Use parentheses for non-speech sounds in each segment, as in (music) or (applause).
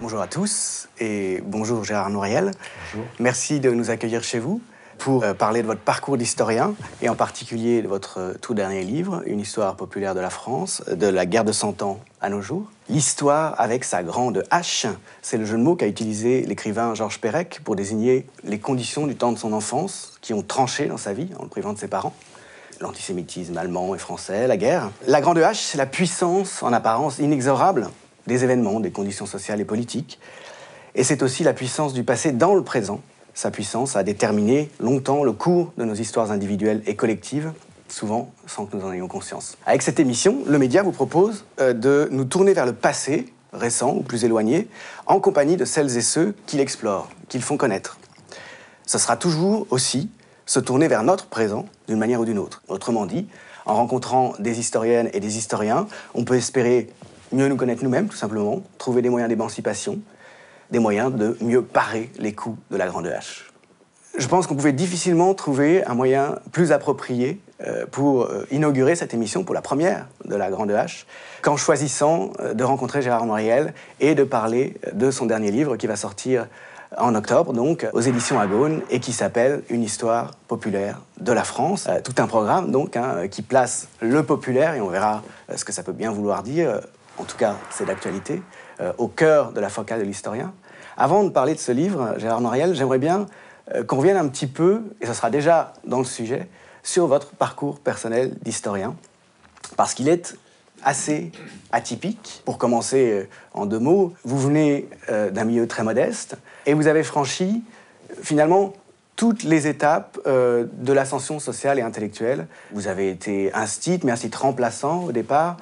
Bonjour à tous et bonjour Gérard Nouriel. Merci de nous accueillir chez vous pour euh, parler de votre parcours d'historien et en particulier de votre euh, tout dernier livre, Une histoire populaire de la France, euh, de la guerre de Cent Ans à nos jours. L'histoire avec sa grande H, c'est le jeu de mots qu'a utilisé l'écrivain Georges Perec pour désigner les conditions du temps de son enfance qui ont tranché dans sa vie en le privant de ses parents. L'antisémitisme allemand et français, la guerre. La grande H, c'est la puissance en apparence inexorable des événements, des conditions sociales et politiques. Et c'est aussi la puissance du passé dans le présent sa puissance a déterminé longtemps le cours de nos histoires individuelles et collectives, souvent sans que nous en ayons conscience. Avec cette émission, le média vous propose euh, de nous tourner vers le passé, récent ou plus éloigné, en compagnie de celles et ceux qui l'explorent, qui le font connaître. Ce sera toujours aussi se tourner vers notre présent d'une manière ou d'une autre. Autrement dit, en rencontrant des historiennes et des historiens, on peut espérer mieux nous connaître nous-mêmes, tout simplement, trouver des moyens d'émancipation, des moyens de mieux parer les coups de la grande H. Je pense qu'on pouvait difficilement trouver un moyen plus approprié euh, pour euh, inaugurer cette émission pour la première de la Grande H qu'en choisissant euh, de rencontrer Gérard Moriel et de parler de son dernier livre qui va sortir en octobre, donc, aux éditions Agone, et qui s'appelle Une histoire populaire de la France. tout un programme, donc, hein, qui place le populaire, et on verra ce que ça peut bien vouloir dire, en tout cas, c'est l'actualité, euh, au cœur de la focale de l'historien. Avant de parler de ce livre, Gérard Noriel, j'aimerais bien euh, qu'on vienne un petit peu, et ce sera déjà dans le sujet, sur votre parcours personnel d'historien, parce qu'il est assez atypique. Pour commencer euh, en deux mots, vous venez d'un milieu très modeste et vous avez franchi finalement toutes les étapes de l'ascension sociale et intellectuelle. Vous avez été instite mais instit remplaçant au départ.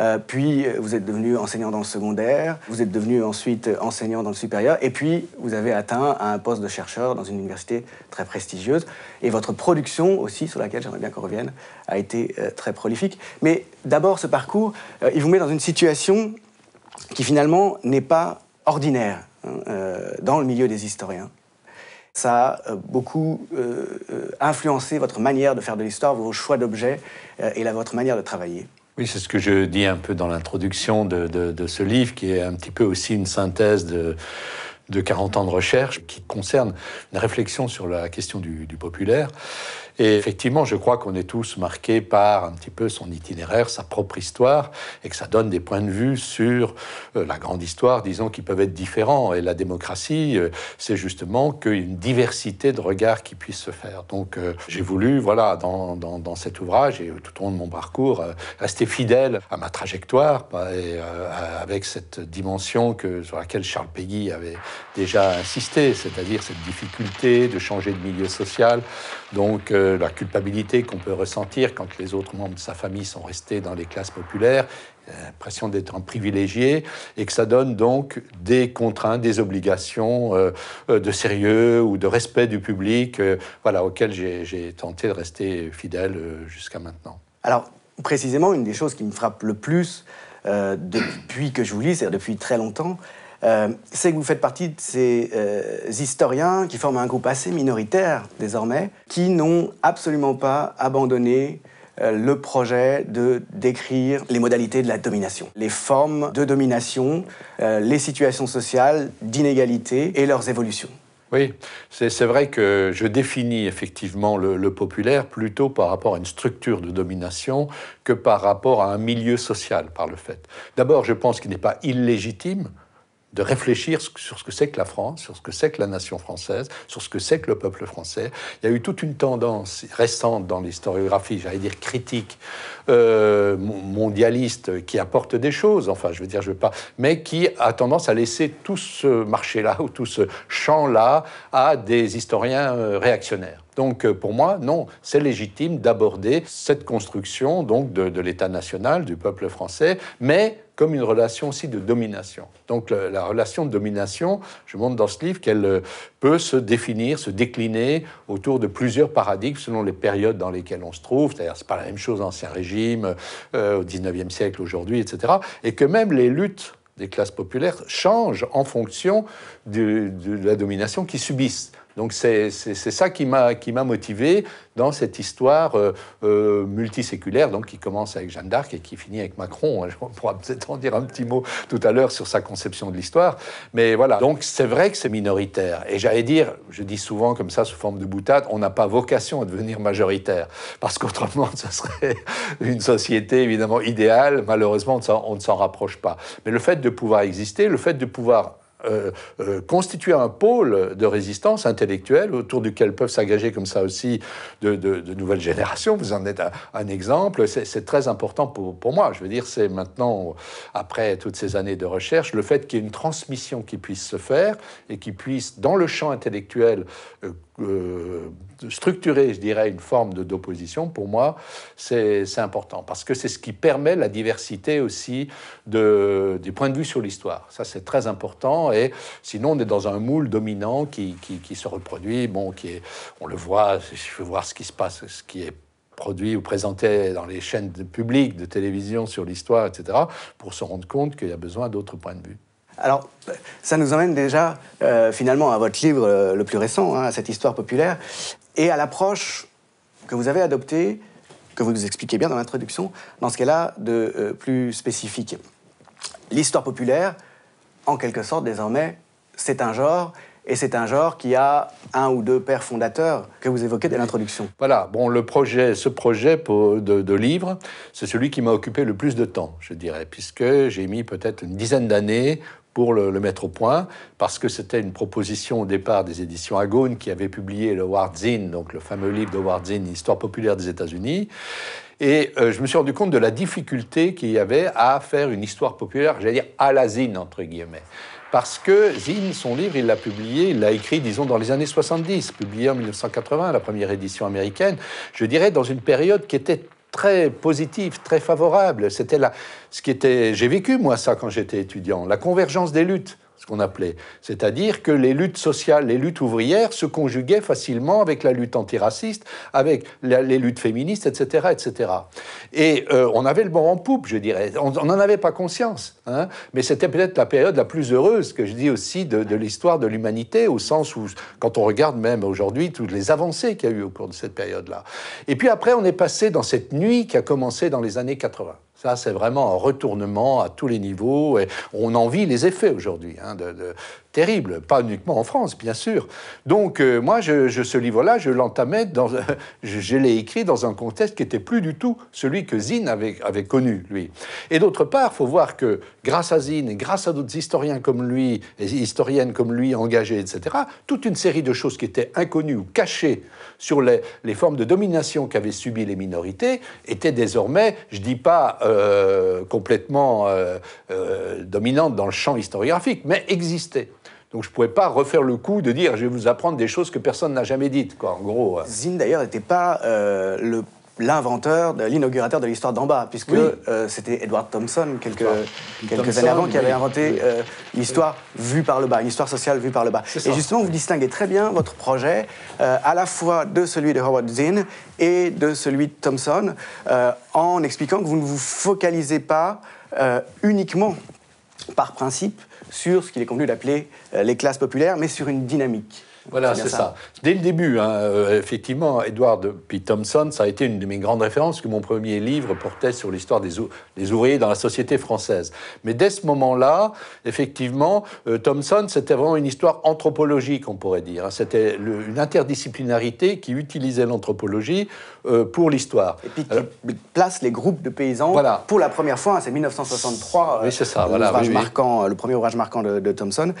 Euh, puis euh, vous êtes devenu enseignant dans le secondaire, vous êtes devenu ensuite euh, enseignant dans le supérieur, et puis vous avez atteint un poste de chercheur dans une université très prestigieuse. Et votre production aussi, sur laquelle j'aimerais bien qu'on revienne, a été très prolifique. Mais d'abord, ce parcours, il vous met dans une situation qui finalement n'est pas ordinaire hein, dans le milieu des historiens. Ça a beaucoup influencé votre manière de faire de l'histoire, vos choix d'objets et votre manière de travailler. Oui, c'est ce que je dis un peu dans l'introduction de, ce livre, qui est un petit peu aussi une synthèse de, de 40 ans de recherche qui concerne une réflexion sur la question du, du populaire. Et effectivement, je crois qu'on est tous marqués par un petit peu son itinéraire, sa propre histoire, et que ça donne des points de vue sur euh, la grande histoire, disons, qui peuvent être différents. Et la démocratie, euh, c'est justement qu'une diversité de regards qui puisse se faire. Donc euh, j'ai voulu, voilà, dans, dans, dans, cet ouvrage et tout au long de mon parcours, rester fidèle à ma trajectoire, bah, et, avec cette dimension que, sur laquelle Charles Peggy avait déjà insisté, c'est-à-dire cette difficulté de changer de milieu social. Donc, la culpabilité qu'on peut ressentir quand les autres membres de sa famille sont restés dans les classes populaires, l'impression d'être un privilégié, et que ça donne donc des contraintes, des obligations euh, euh, de sérieux ou de respect du public, euh, voilà, auxquelles j'ai tenté de rester fidèle jusqu'à maintenant. Alors, précisément, une des choses qui me frappe le plus depuis que je vous lis, c'est-à-dire depuis très longtemps, euh, c'est que vous faites partie de ces euh, historiens qui forment un groupe assez minoritaire désormais, qui n'ont absolument pas abandonné euh, le projet de décrire les modalités de la domination, les formes de domination, les situations sociales d'inégalité et leurs évolutions. Oui, c'est vrai que je définis effectivement le, populaire plutôt par rapport à une structure de domination que par rapport à un milieu social, par le fait. D'abord, je pense qu'il n'est pas illégitime de réfléchir sur ce que c'est que la France, sur ce que c'est que la nation française, sur ce que c'est que le peuple français. Il y a eu toute une tendance récente dans l'historiographie, j'allais dire critique, euh, mondialiste, qui apporte des choses, enfin je veux dire, je veux pas, mais qui a tendance à laisser tout ce marché-là ou tout ce champ-là à des historiens euh, réactionnaires. Donc euh, pour moi, non, c'est légitime d'aborder cette construction donc de, de l'État national, du peuple français, mais comme une relation aussi de domination. Donc la, relation de domination, je montre dans ce livre qu'elle euh, peut se définir, se décliner autour de plusieurs paradigmes selon les périodes dans lesquelles on se trouve, c'est-à-dire c'est pas la même chose Ancien Régime, euh, au XIXe siècle, aujourd'hui, etc. Et que même les luttes des classes populaires changent en fonction de, de la domination qu'ils subissent. Donc c'est ça qui m'a motivé dans cette histoire euh, euh, multiséculaire, donc qui commence avec Jeanne d'Arc et qui finit avec Macron. Hein. (laughs) On pourra peut-être en dire un petit mot tout à l'heure sur sa conception de l'histoire. Mais voilà, donc c'est vrai que c'est minoritaire. Et j'allais dire, je dis souvent comme ça sous forme de boutade, on n'a pas vocation à devenir majoritaire, parce qu'autrement, (laughs) ce serait une société évidemment idéale. Malheureusement, on ne s'en rapproche pas. Mais le fait de pouvoir exister, le fait de pouvoir euh, euh, constituer un pôle de résistance intellectuelle autour duquel peuvent s'engager comme ça aussi de, nouvelles générations. Vous en êtes un, exemple. C'est très important pour, moi. Je veux dire, c'est maintenant, après toutes ces années de recherche, le fait qu'il y ait une transmission qui puisse se faire et qui puisse, dans le champ intellectuel, euh, euh, structurer, je dirais, une forme d'opposition, pour moi, c'est important. Parce que c'est ce qui permet la diversité aussi de, des points de vue sur l'histoire. Ça, c'est très important. Et sinon, on est dans un moule dominant qui, qui se reproduit. Bon, qui est, on le voit, je veux voir ce qui se passe, ce qui est produit ou présenté dans les chaînes publiques de télévision sur l'histoire, etc., pour se rendre compte qu'il y a besoin d'autres points de vue. Alors, ça nous emmène déjà euh, finalement à votre livre euh, le plus récent, à hein, cette histoire populaire, et à l'approche que vous avez adoptée, que vous nous expliquez bien dans l'introduction, dans ce cas-là, de euh, plus spécifique. L'histoire populaire, en quelque sorte, désormais, c'est un genre, et c'est un genre qui a un ou deux pères fondateurs que vous évoquez dès l'introduction. Voilà, bon, le projet, ce projet de, de, livre, c'est celui qui m'a occupé le plus de temps, je dirais, puisque j'ai mis peut-être une dizaine d'années pour le, mettre au point, parce que c'était une proposition au départ des éditions Agone qui avait publié le Zinn, donc le fameux livre de Zinn, Histoire populaire des États-Unis. Et euh, je me suis rendu compte de la difficulté qu'il y avait à faire une histoire populaire, j'allais dire à la zine, entre guillemets. Parce que Zinn, son livre, il l'a publié, il l'a écrit, disons, dans les années 70, publié en 1980, la première édition américaine, je dirais dans une période qui était très positif, très favorable. C'était ce qui était. J'ai vécu moi ça quand j'étais étudiant, la convergence des luttes ce qu'on appelait. C'est-à-dire que les luttes sociales, les luttes ouvrières se conjuguaient facilement avec la lutte antiraciste, avec les luttes féministes, etc. etc. Et euh, on avait le bon en poupe, je dirais. On n'en avait pas conscience. Hein. Mais c'était peut-être la période la plus heureuse, que je dis aussi, de, l'histoire de l'humanité, au sens où, quand on regarde même aujourd'hui toutes les avancées qu'il y a eu au cours de cette période-là. Et puis après, on est passé dans cette nuit qui a commencé dans les années 80 c'est vraiment un retournement à tous les niveaux. Et on en vit les effets aujourd'hui hein, terrible, pas uniquement en France, bien sûr. Donc euh, moi, je, ce livre-là, je l'entamais, dans, (laughs) je, l'ai écrit dans un contexte qui n'était plus du tout celui que Zine avait, connu, lui. Et d'autre part, il faut voir que grâce à Zine, et grâce à d'autres historiens comme lui, et historiennes comme lui, engagées, etc., toute une série de choses qui étaient inconnues ou cachées sur les, formes de domination qu'avaient subies les minorités étaient désormais, je dis pas euh, complètement dominante euh, dominantes dans le champ historiographique, mais existaient. Donc je ne pouvais pas refaire le coup de dire je vais vous apprendre des choses que personne n'a jamais dites, quoi, en gros. Zinn, d'ailleurs, n'était pas euh, le l'inventeur, l'inaugurateur de l'histoire d'en bas, puisque euh, c'était Edward Thompson quelques, quelques années avant qui avait inventé euh, l'histoire vue par le bas, une histoire sociale vue par le bas. Et justement, vous distinguez très bien votre projet à la fois de celui de Howard Zinn et de celui de Thompson, en expliquant que vous ne vous focalisez pas uniquement par principe sur ce qu'il est convenu d'appeler euh, les classes populaires, mais sur une dynamique. Voilà, c'est ça. Dès le début, hein, euh, effectivement, Edward P. Thompson, ça a été une de mes grandes références, que mon premier livre portait sur l'histoire des, ouvriers dans la société française. Mais dès ce moment-là, effectivement, euh, Thompson, c'était vraiment une histoire anthropologique, on pourrait dire. Hein. C'était une interdisciplinarité qui utilisait l'anthropologie euh, pour l'histoire. Et puis qui place les groupes de paysans pour la première fois, hein, c'est 1963, c'est ça, le premier ouvrage marquant de, de Thompson,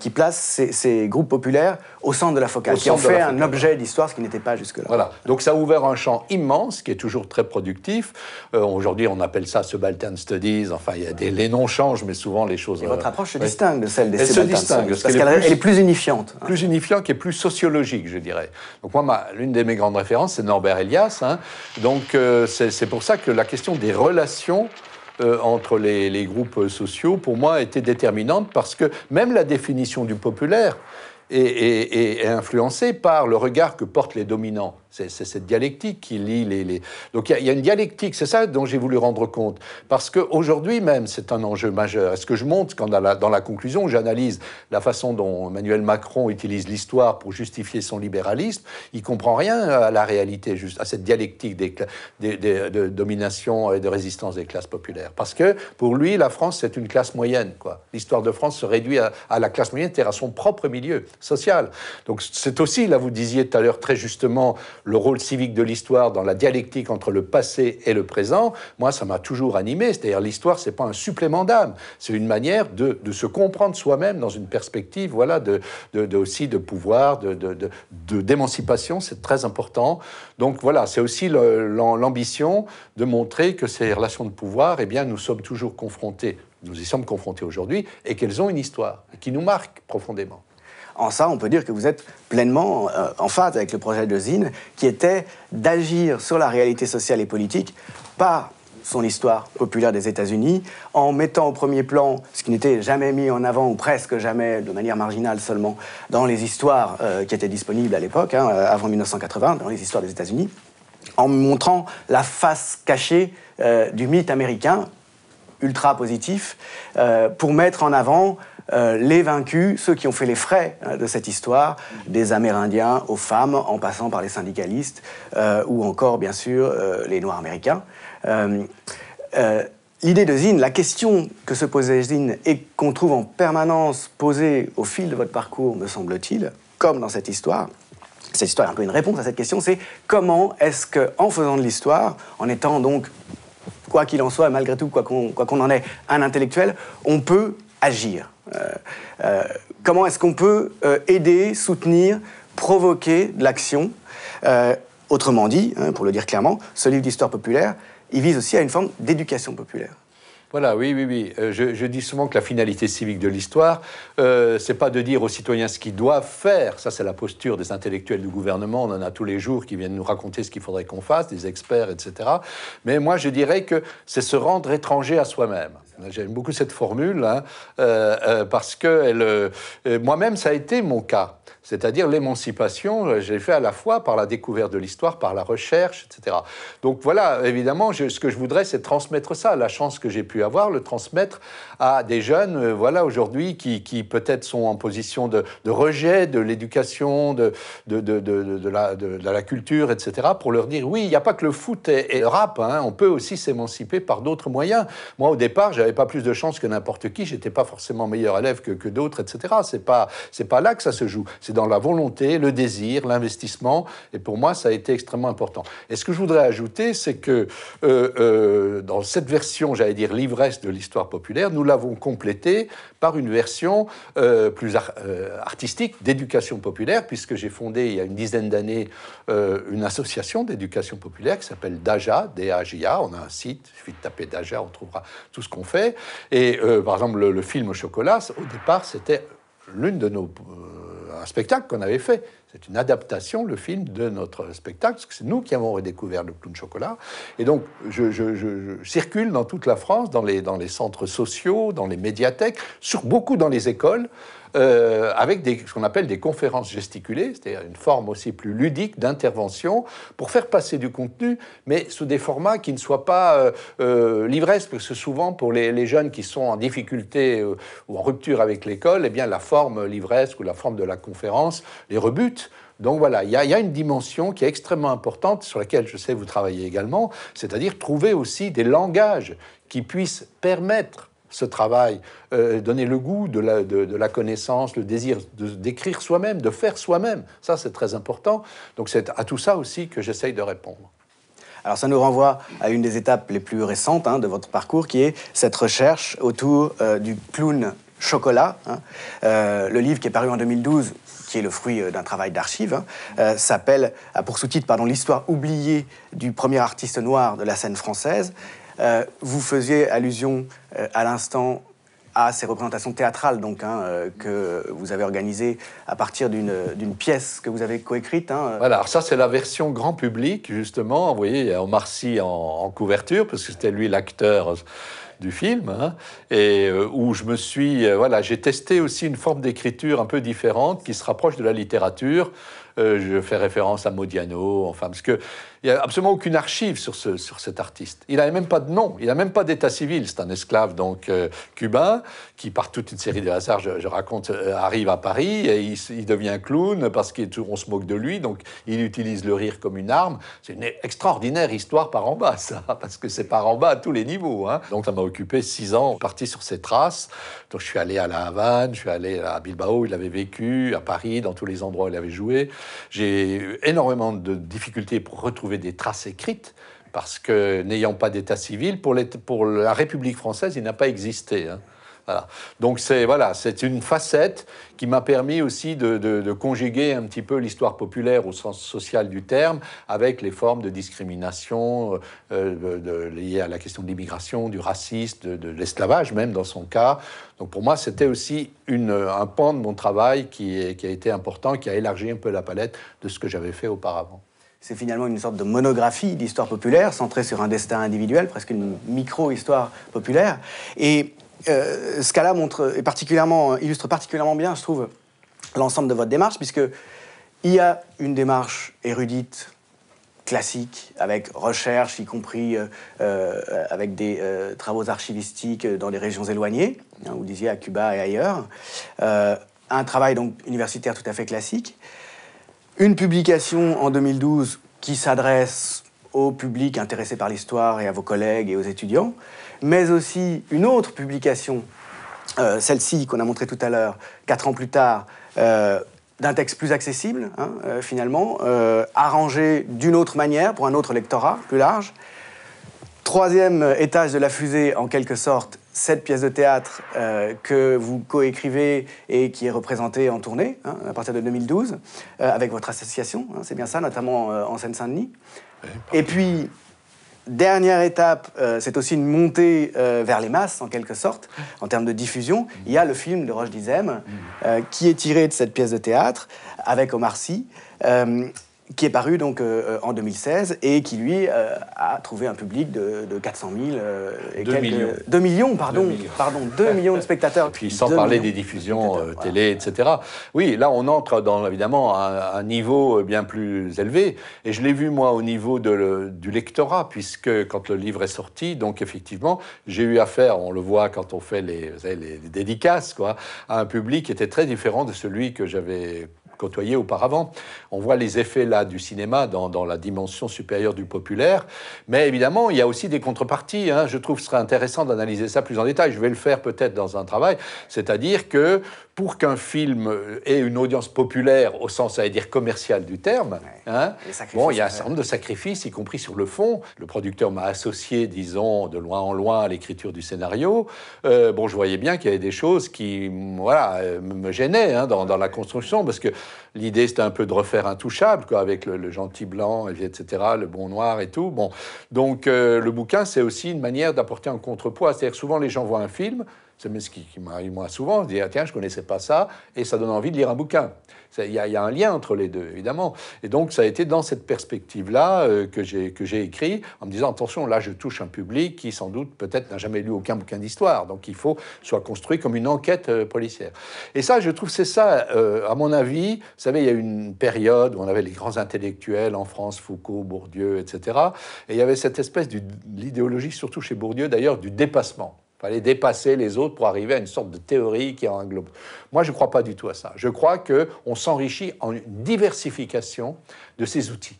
qui place ces groupes populaires au centre de la focale, qui en fait un objet d'histoire, ce qui n'était pas jusque-là. Voilà. Donc ça a ouvert un champ immense, qui est toujours très productif. Euh, aujourd'hui, on appelle ça subaltern studies. Enfin, il y a des, les noms changent, mais souvent les choses. Et votre euh, approche se distingue de celle des elle se distingue, parce qu'elle est, plus unifiante. Hein. Plus unifiante et plus sociologique, je dirais. Donc moi, l'une de mes grandes références, c'est Norbert Elias. Hein. Donc euh, c'est pour ça que la question des relations entre les, les groupes sociaux, pour moi, était déterminante parce que même la définition du populaire, et influencé par le regard que portent les dominants c'est cette dialectique qui lie les. les... Donc il y, a une dialectique, c'est ça dont j'ai voulu rendre compte. Parce qu'aujourd'hui même, c'est un enjeu majeur. Est-ce que je montre, quand dans la, dans la conclusion, j'analyse la façon dont Emmanuel Macron utilise l'histoire pour justifier son libéralisme, il comprend rien à la réalité, à cette dialectique des, de domination et de résistance des classes populaires. Parce que pour lui, la France, c'est une classe moyenne. L'histoire de France se réduit à, à la classe moyenne, c'est-à-dire à son propre milieu social. Donc c'est aussi, là vous disiez tout à l'heure très justement, le rôle civique de l'histoire dans la dialectique entre le passé et le présent, moi, ça m'a toujours animé. C'est-à-dire, l'histoire, n'est pas un supplément d'âme, c'est une manière de, se comprendre soi-même dans une perspective, voilà, aussi de pouvoir, de d'émancipation, c'est très important. Donc voilà, c'est aussi l'ambition de montrer que ces relations de pouvoir, eh bien, nous sommes toujours confrontés, nous y sommes confrontés aujourd'hui, et qu'elles ont une histoire, qui nous marque profondément. En ça, on peut dire que vous êtes pleinement euh, en phase avec le projet de Zine, qui était d'agir sur la réalité sociale et politique, par son histoire populaire des États-Unis, en mettant au premier plan ce qui n'était jamais mis en avant, ou presque jamais, de manière marginale seulement, dans les histoires euh, qui étaient disponibles à l'époque, hein, avant 1980, dans les histoires des États-Unis, en montrant la face cachée euh, du mythe américain, ultra positif, pour mettre en avant euh, les vaincus, ceux qui ont fait les frais hein, de cette histoire, des Amérindiens aux femmes, en passant par les syndicalistes, euh, ou encore, bien sûr, euh, les Noirs américains. L'idée de Zine, la question que se posait Zine, et qu'on trouve en permanence posée au fil de votre parcours, me semble-t-il, comme dans cette histoire, cette histoire est un peu une réponse à cette question, c'est comment est-ce que, faisant de l'histoire, en étant donc, quoi qu'il en soit, malgré tout, quoi qu'on en ait, un intellectuel, on peut agir. Euh, euh, comment est-ce qu'on peut euh, aider, soutenir, provoquer de l'action Autrement dit, hein, pour le dire clairement, ce livre d'histoire populaire, il vise aussi à une forme d'éducation populaire. Voilà, oui, oui, oui. je, dis souvent que la finalité civique de l'histoire, c'est pas de dire aux citoyens ce qu'ils doivent faire. Ça, c'est la posture des intellectuels du gouvernement. On en a tous les jours qui viennent nous raconter ce qu'il faudrait qu'on fasse, des experts, etc. Mais moi, je dirais que c'est se rendre étranger à soi-même. J'aime beaucoup cette formule, hein, euh, euh, parce que euh, moi-même, ça a été mon cas. C'est-à-dire l'émancipation, j'ai fait à la fois par la découverte de l'histoire, par la recherche, etc. Donc voilà, évidemment, ce que je voudrais, c'est transmettre ça, la chance que j'ai pu avoir, le transmettre à des jeunes, voilà, aujourd'hui, qui, qui peut-être sont en position de, rejet de l'éducation, de, de, la, de, la, culture, etc., pour leur dire, oui, il n'y a pas que le foot et, le rap, hein, on peut aussi s'émanciper par d'autres moyens. Moi, au départ, j'avais pas plus de chance que n'importe qui, j'étais pas forcément meilleur élève que, d'autres, etc. C'est pas, c'est pas là que ça se joue. C'est dans la volonté, le désir, l'investissement. Et pour moi, ça a été extrêmement important. Et ce que je voudrais ajouter, c'est que euh, euh, dans cette version, j'allais dire l'ivresse de l'histoire populaire, nous l'avons complétée par une version euh, plus artistique d'éducation populaire, puisque j'ai fondé il y a une dizaine d'années une association d'éducation populaire qui s'appelle DAJA, D-A-J-A. On a un site, il suffit de taper DAJA, on trouvera tout ce qu'on fait. Et euh, par exemple, le, film film Chocolat, au départ, c'était l'une de nos spectacles euh, un spectacle qu'on avait fait. C'est une adaptation, le film, de notre spectacle, c'est nous qui avons redécouvert le clown chocolat. Et donc, je, circule dans toute la France, dans les, dans les centres sociaux, dans les médiathèques, sur beaucoup dans les écoles, euh, avec des, ce qu'on appelle des conférences gesticulées, c'est-à-dire une forme aussi plus ludique d'intervention pour faire passer du contenu, mais sous des formats qui ne soient pas euh, euh parce que souvent pour les, jeunes qui sont en difficulté euh, ou en rupture avec l'école, eh bien la forme livresque ou la forme de la conférence les rebute. Donc voilà, il y, y, a une dimension qui est extrêmement importante, sur laquelle je sais vous travaillez également, c'est-à-dire trouver aussi des langages qui puissent permettre ce travail, euh, donner le goût de la, connaissance, le désir d'écrire soi-même, de faire soi-même. Ça, c'est très important. Donc c'est à tout ça aussi que j'essaye de répondre. Alors ça nous renvoie à une des étapes les plus récentes hein, de votre parcours, qui est cette recherche autour euh, du clown chocolat. Hein. Euh, le livre qui est paru en 2012, qui est le fruit d'un travail d'archives, hein, s'appelle, a pour sous-titre, pardon, l'histoire oubliée du premier artiste noir de la scène française. Euh, vous faisiez allusion euh, à l'instant à ces représentations théâtrales donc, hein, euh, que vous avez organisées à partir d'une pièce que vous avez coécrite. Hein, voilà, alors ça c'est la version grand public justement. Vous voyez, il y a Omar Sy en, couverture, parce que c'était lui l'acteur du film, hein. et où je me suis, voilà, j'ai testé aussi une forme d'écriture un peu différente qui se rapproche de la littérature. je fais référence à Modiano, enfin, parce que il n'y a absolument aucune archive sur, ce, sur cet artiste. Il n'avait même pas de nom, il n'a même pas d'état civil. C'est un esclave donc euh, cubain qui, par toute une série de hasards, je, raconte, euh, arrive à Paris et il, devient clown parce qu'on se moque de lui, donc il utilise le rire comme une arme. C'est une extraordinaire histoire par en bas, (laughs) ça, parce que c'est par en bas à tous les niveaux. Hein. Donc ça m'a occupé six ans, parti sur ses traces. Donc je suis allé à La Havane, je suis allé à Bilbao, où il avait vécu, à Paris, dans tous les endroits où il avait joué. J'ai énormément de difficultés pour retrouver des traces écrites, parce que n'ayant pas d'état civil, pour, pour, la République française, il n'a pas existé. Hein. Donc c'est voilà, c'est une facette qui m'a permis aussi de, conjuguer un petit peu l'histoire populaire au sens social du terme avec les formes de discrimination euh, euh, de, liées à la question de l'immigration, du racisme, de, l'esclavage même dans son cas. Donc pour moi, c'était aussi une, un pan de mon travail qui, est, qui a été important, qui a élargi un peu la palette de ce que j'avais fait auparavant. C'est finalement une sorte de monographie d'histoire populaire, centrée sur un destin individuel, presque une micro-histoire populaire. Et euh, ce cas-là montre, et illustre particulièrement bien, je trouve, l'ensemble de votre démarche, puisqu'il y a une démarche érudite, classique, avec recherche, y compris euh, euh, avec des travaux archivistiques dans les régions éloignées, hein, vous disiez à Cuba et ailleurs. un travail donc universitaire tout à fait classique. Une publication en 2012 qui s'adresse au public intéressé par l'histoire et à vos collègues et aux étudiants, mais aussi une autre publication, euh, celle-ci qu'on a montrée tout à l'heure, quatre ans plus tard, euh, d'un texte plus accessible, hein, euh, finalement, arrangé d'une autre manière pour un autre lectorat plus large. Troisième étage de la fusée, en quelque sorte, cette pièce de théâtre euh, que vous coécrivez et qui est représentée en tournée hein, à partir de 2012 euh, avec votre association, hein, c'est bien ça, notamment euh, en Seine-Saint-Denis. et puis, dernière étape, c'est aussi une montée vers les masses en quelque sorte, en termes de diffusion. Il y a le film de Roche Dizem mm. qui est tiré de cette pièce de théâtre avec Omar Sy qui est paru donc euh, euh, en 2016 et qui lui euh, a trouvé un public de, 400 000 et quelques... millions. 2 millions, pardon, millions. pardon, 2 millions de spectateurs. (laughs) puis sans parler des diffusions télé, etc. Oui, là on entre dans évidemment un, niveau bien plus élevé et je l'ai vu moi au niveau du lectorat puisque quand le livre est sorti, donc effectivement j'ai eu affaire, on le voit quand on fait les, les dédicaces, quoi, à un public qui était très différent de celui que j'avais côtoyé auparavant. On voit les effets là du cinéma dans, la dimension supérieure du populaire, mais évidemment il y a aussi des contreparties. Hein. Je trouve que ce serait intéressant d'analyser ça plus en détail. Je vais le faire peut-être dans un travail, c'est-à-dire que pour qu'un film euh, ait une audience populaire au sens, à dire, commercial du terme, hein, il y a un certain nombre de sacrifices, y compris sur le fond. Le producteur m'a associé, disons, de loin en loin à l'écriture du scénario. Euh, bon, je voyais bien qu'il y avait des choses qui, voilà, euh, me gênaient hein, dans, la construction, parce que l'idée, c'était un peu de refaire intouchable, quoi, avec le, gentil blanc, etc., le bon noir et tout. Bon, donc le bouquin, c'est aussi une manière d'apporter un contrepoids. C'est-à-dire souvent, les gens voient un film, c'est ce qui, m'arrive moi souvent, je ah, tiens, je connaissais pas ça, et ça donne envie de lire un bouquin. Il y, a un lien entre les deux, évidemment. Et donc, ça a été dans cette perspective-là euh, que j'ai écrit, en me disant attention, là, je touche un public qui, sans doute, peut-être n'a jamais lu aucun bouquin d'histoire, donc il faut soit construit comme une enquête euh, policière. Et ça, je trouve, c'est ça, euh, à mon avis. Vous savez, il y a une période où on avait les grands intellectuels en France, Foucault, Bourdieu, etc. Et il y avait cette espèce de l'idéologie, surtout chez Bourdieu d'ailleurs, du dépassement fallait dépasser les autres pour arriver à une sorte de théorie qui englobe. Moi, je ne crois pas du tout à ça. Je crois qu'on s'enrichit en une diversification de ces outils.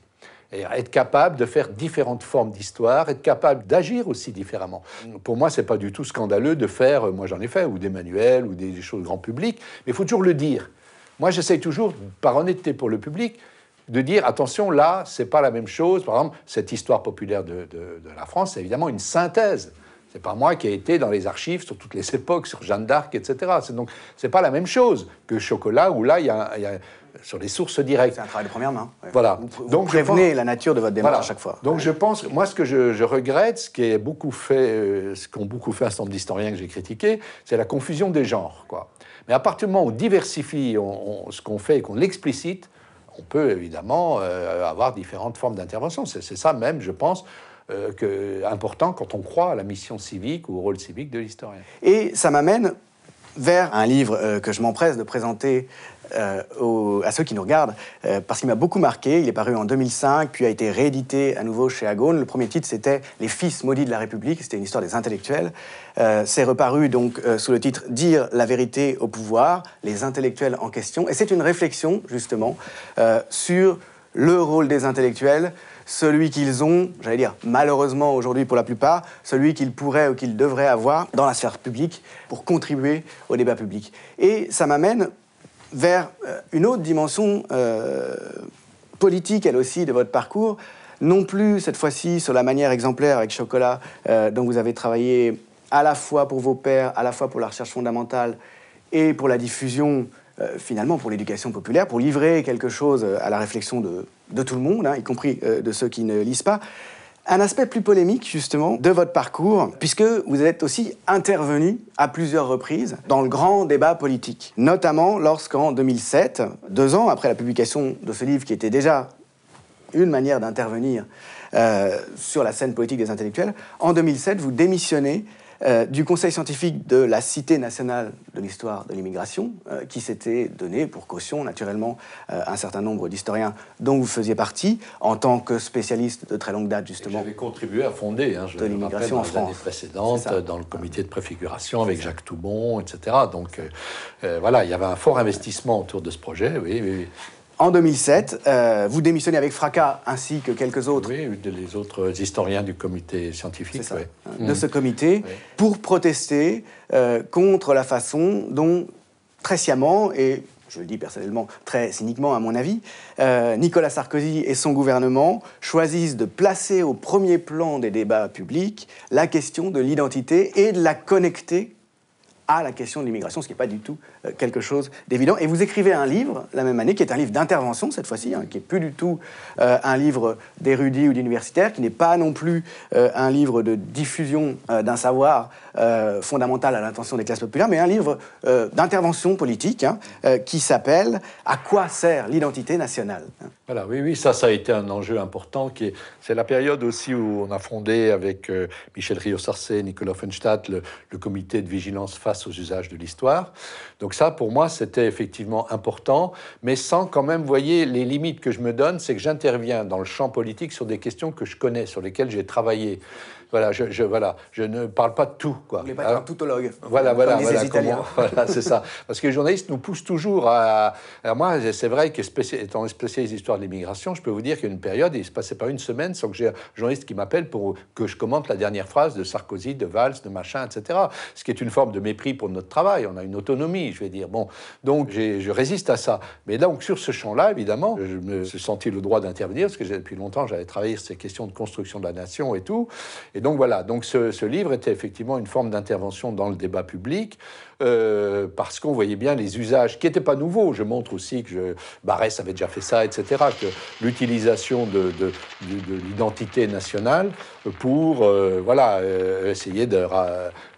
Et être capable de faire différentes formes d'histoire, être capable d'agir aussi différemment. Pour moi, ce n'est pas du tout scandaleux de faire, euh, moi j'en ai fait, ou des manuels, ou des, choses grand public, mais il faut toujours le dire. Moi, j'essaye toujours, par honnêteté pour le public, de dire attention, là, n'est pas la même chose. Par exemple, cette histoire populaire de, de la France, c'est évidemment une synthèse. C'est pas moi qui ai été dans les archives sur toutes les époques, sur Jeanne d'Arc, etc. C'est donc c'est pas la même chose que chocolat où là il y, a, sur les sources directes. C'est un travail de première main. Voilà. Vous, prévenez la nature de votre démarche à chaque fois. Donc je pense, moi ce que je, regrette, ce qui est beaucoup fait, euh, ce qu'ont beaucoup fait un certain nombre d'historiens que j'ai critiqué, c'est la confusion des genres, quoi. Mais à partir du moment où on diversifie ce qu'on fait et qu'on l'explicite, on peut évidemment euh, avoir différentes formes d'intervention. C'est ça même, je pense, euh, important quand on croit à la mission civique ou au rôle civique de l'historien. Et ça m'amène vers un livre euh, que je m'empresse de présenter euh, à ceux qui nous regardent, parce qu'il m'a beaucoup marqué. Il est paru en 2005, puis a été réédité à nouveau chez Agone. Le premier titre, c'était Les fils maudits de la République, c'était une histoire des intellectuels. c'est reparu donc sous le titre Dire la vérité au pouvoir, les intellectuels en question. Et c'est une réflexion, justement, sur le rôle des intellectuels celui qu'ils ont, j'allais dire malheureusement aujourd'hui pour la plupart, celui qu'ils pourraient ou qu'ils devraient avoir dans la sphère publique pour contribuer au débat public. Et ça m'amène vers euh, une autre dimension euh, politique, elle aussi, de votre parcours, non plus cette fois-ci sur la manière exemplaire avec Chocolat, euh, dont vous avez travaillé à la fois pour vos pères, à la fois pour la recherche fondamentale et pour la diffusion, finalement pour l'éducation populaire, pour livrer quelque chose à la réflexion de de tout le monde, hein, y compris euh, de ceux qui ne lisent pas. Un aspect plus polémique, justement, de votre parcours, puisque vous êtes aussi intervenu à plusieurs reprises dans le grand débat politique, notamment lorsqu'en 2007, deux ans après la publication de ce livre qui était déjà une manière d'intervenir euh, sur la scène politique des intellectuels, en 2007, vous démissionnez euh, du Conseil scientifique de la Cité nationale de l'histoire de l'immigration, euh, qui s'était donné pour caution, naturellement, euh, un certain nombre d'historiens dont vous faisiez partie, en tant que spécialiste de très longue date, justement. J'avais contribué à fonder hein, je de l'immigration en précédentes, dans le comité de préfiguration avec Jacques Toubon, etc. Donc voilà, il y avait un fort investissement autour de ce projet. Oui, oui, oui. En 2007, euh, vous démissionnez avec fracas, ainsi que quelques autres. Oui, les autres euh, historiens du comité scientifique. Euh, mmh. De ce comité, pour protester contre la façon dont, très sciemment, et je le dis personnellement très cyniquement à mon avis, Nicolas Sarkozy et son gouvernement choisissent de placer au premier plan des débats publics la question de l'identité et de la connecter à la question de l'immigration, ce qui n'est pas du tout euh, quelque chose d'évident. Et vous écrivez un livre, la même année, qui est un livre d'intervention cette fois-ci, hein, qui n'est plus du tout euh, un livre d'érudit ou d'universitaire, qui n'est pas non plus euh, un livre de diffusion d'un savoir fondamental à l'intention des classes populaires, mais un livre d'intervention politique hein, qui s'appelle À quoi sert l'identité nationale hein Voilà, oui, oui, ça, ça a été un enjeu important. C'est la période aussi où on a fondé avec Michel Rio-Sarcé, Nicolas Fenstadt, le, le comité de vigilance face aux usages de l'histoire. Donc ça, pour moi, c'était effectivement important, mais sans quand même, voyez, les limites que je me donne, c'est que j'interviens dans le champ politique sur des questions que je connais, sur lesquelles j'ai travaillé. Voilà, je, voilà, je ne parle pas de tout. Quoi. Vous pas hein. un toutologue. Voilà, voilà. voilà, (laughs) voilà, c'est ça. Parce que les journalistes nous poussent toujours à. Alors moi, c'est vrai que étant spécialiste histoires de l'immigration, je peux vous dire qu'il y a une période, il ne se passait pas une semaine sans que j'ai un journaliste qui m'appelle pour que je commente la dernière phrase de Sarkozy, de Valls, de machin, etc. Ce qui est une forme de mépris pour notre travail. On a une autonomie, je vais dire. Bon, donc je résiste à ça. Mais donc sur ce champ-là, évidemment, je me suis senti le droit d'intervenir parce que depuis longtemps j'avais travaillé sur ces questions de construction de la nation et tout. Et donc voilà, donc ce, livre était effectivement une forme d'intervention dans le débat public, euh, parce qu'on voyait bien les usages, qui n'étaient pas nouveaux. Je montre aussi que je, Barès avait déjà fait ça, etc., que l'utilisation de, l'identité nationale pour euh, voilà, euh, essayer de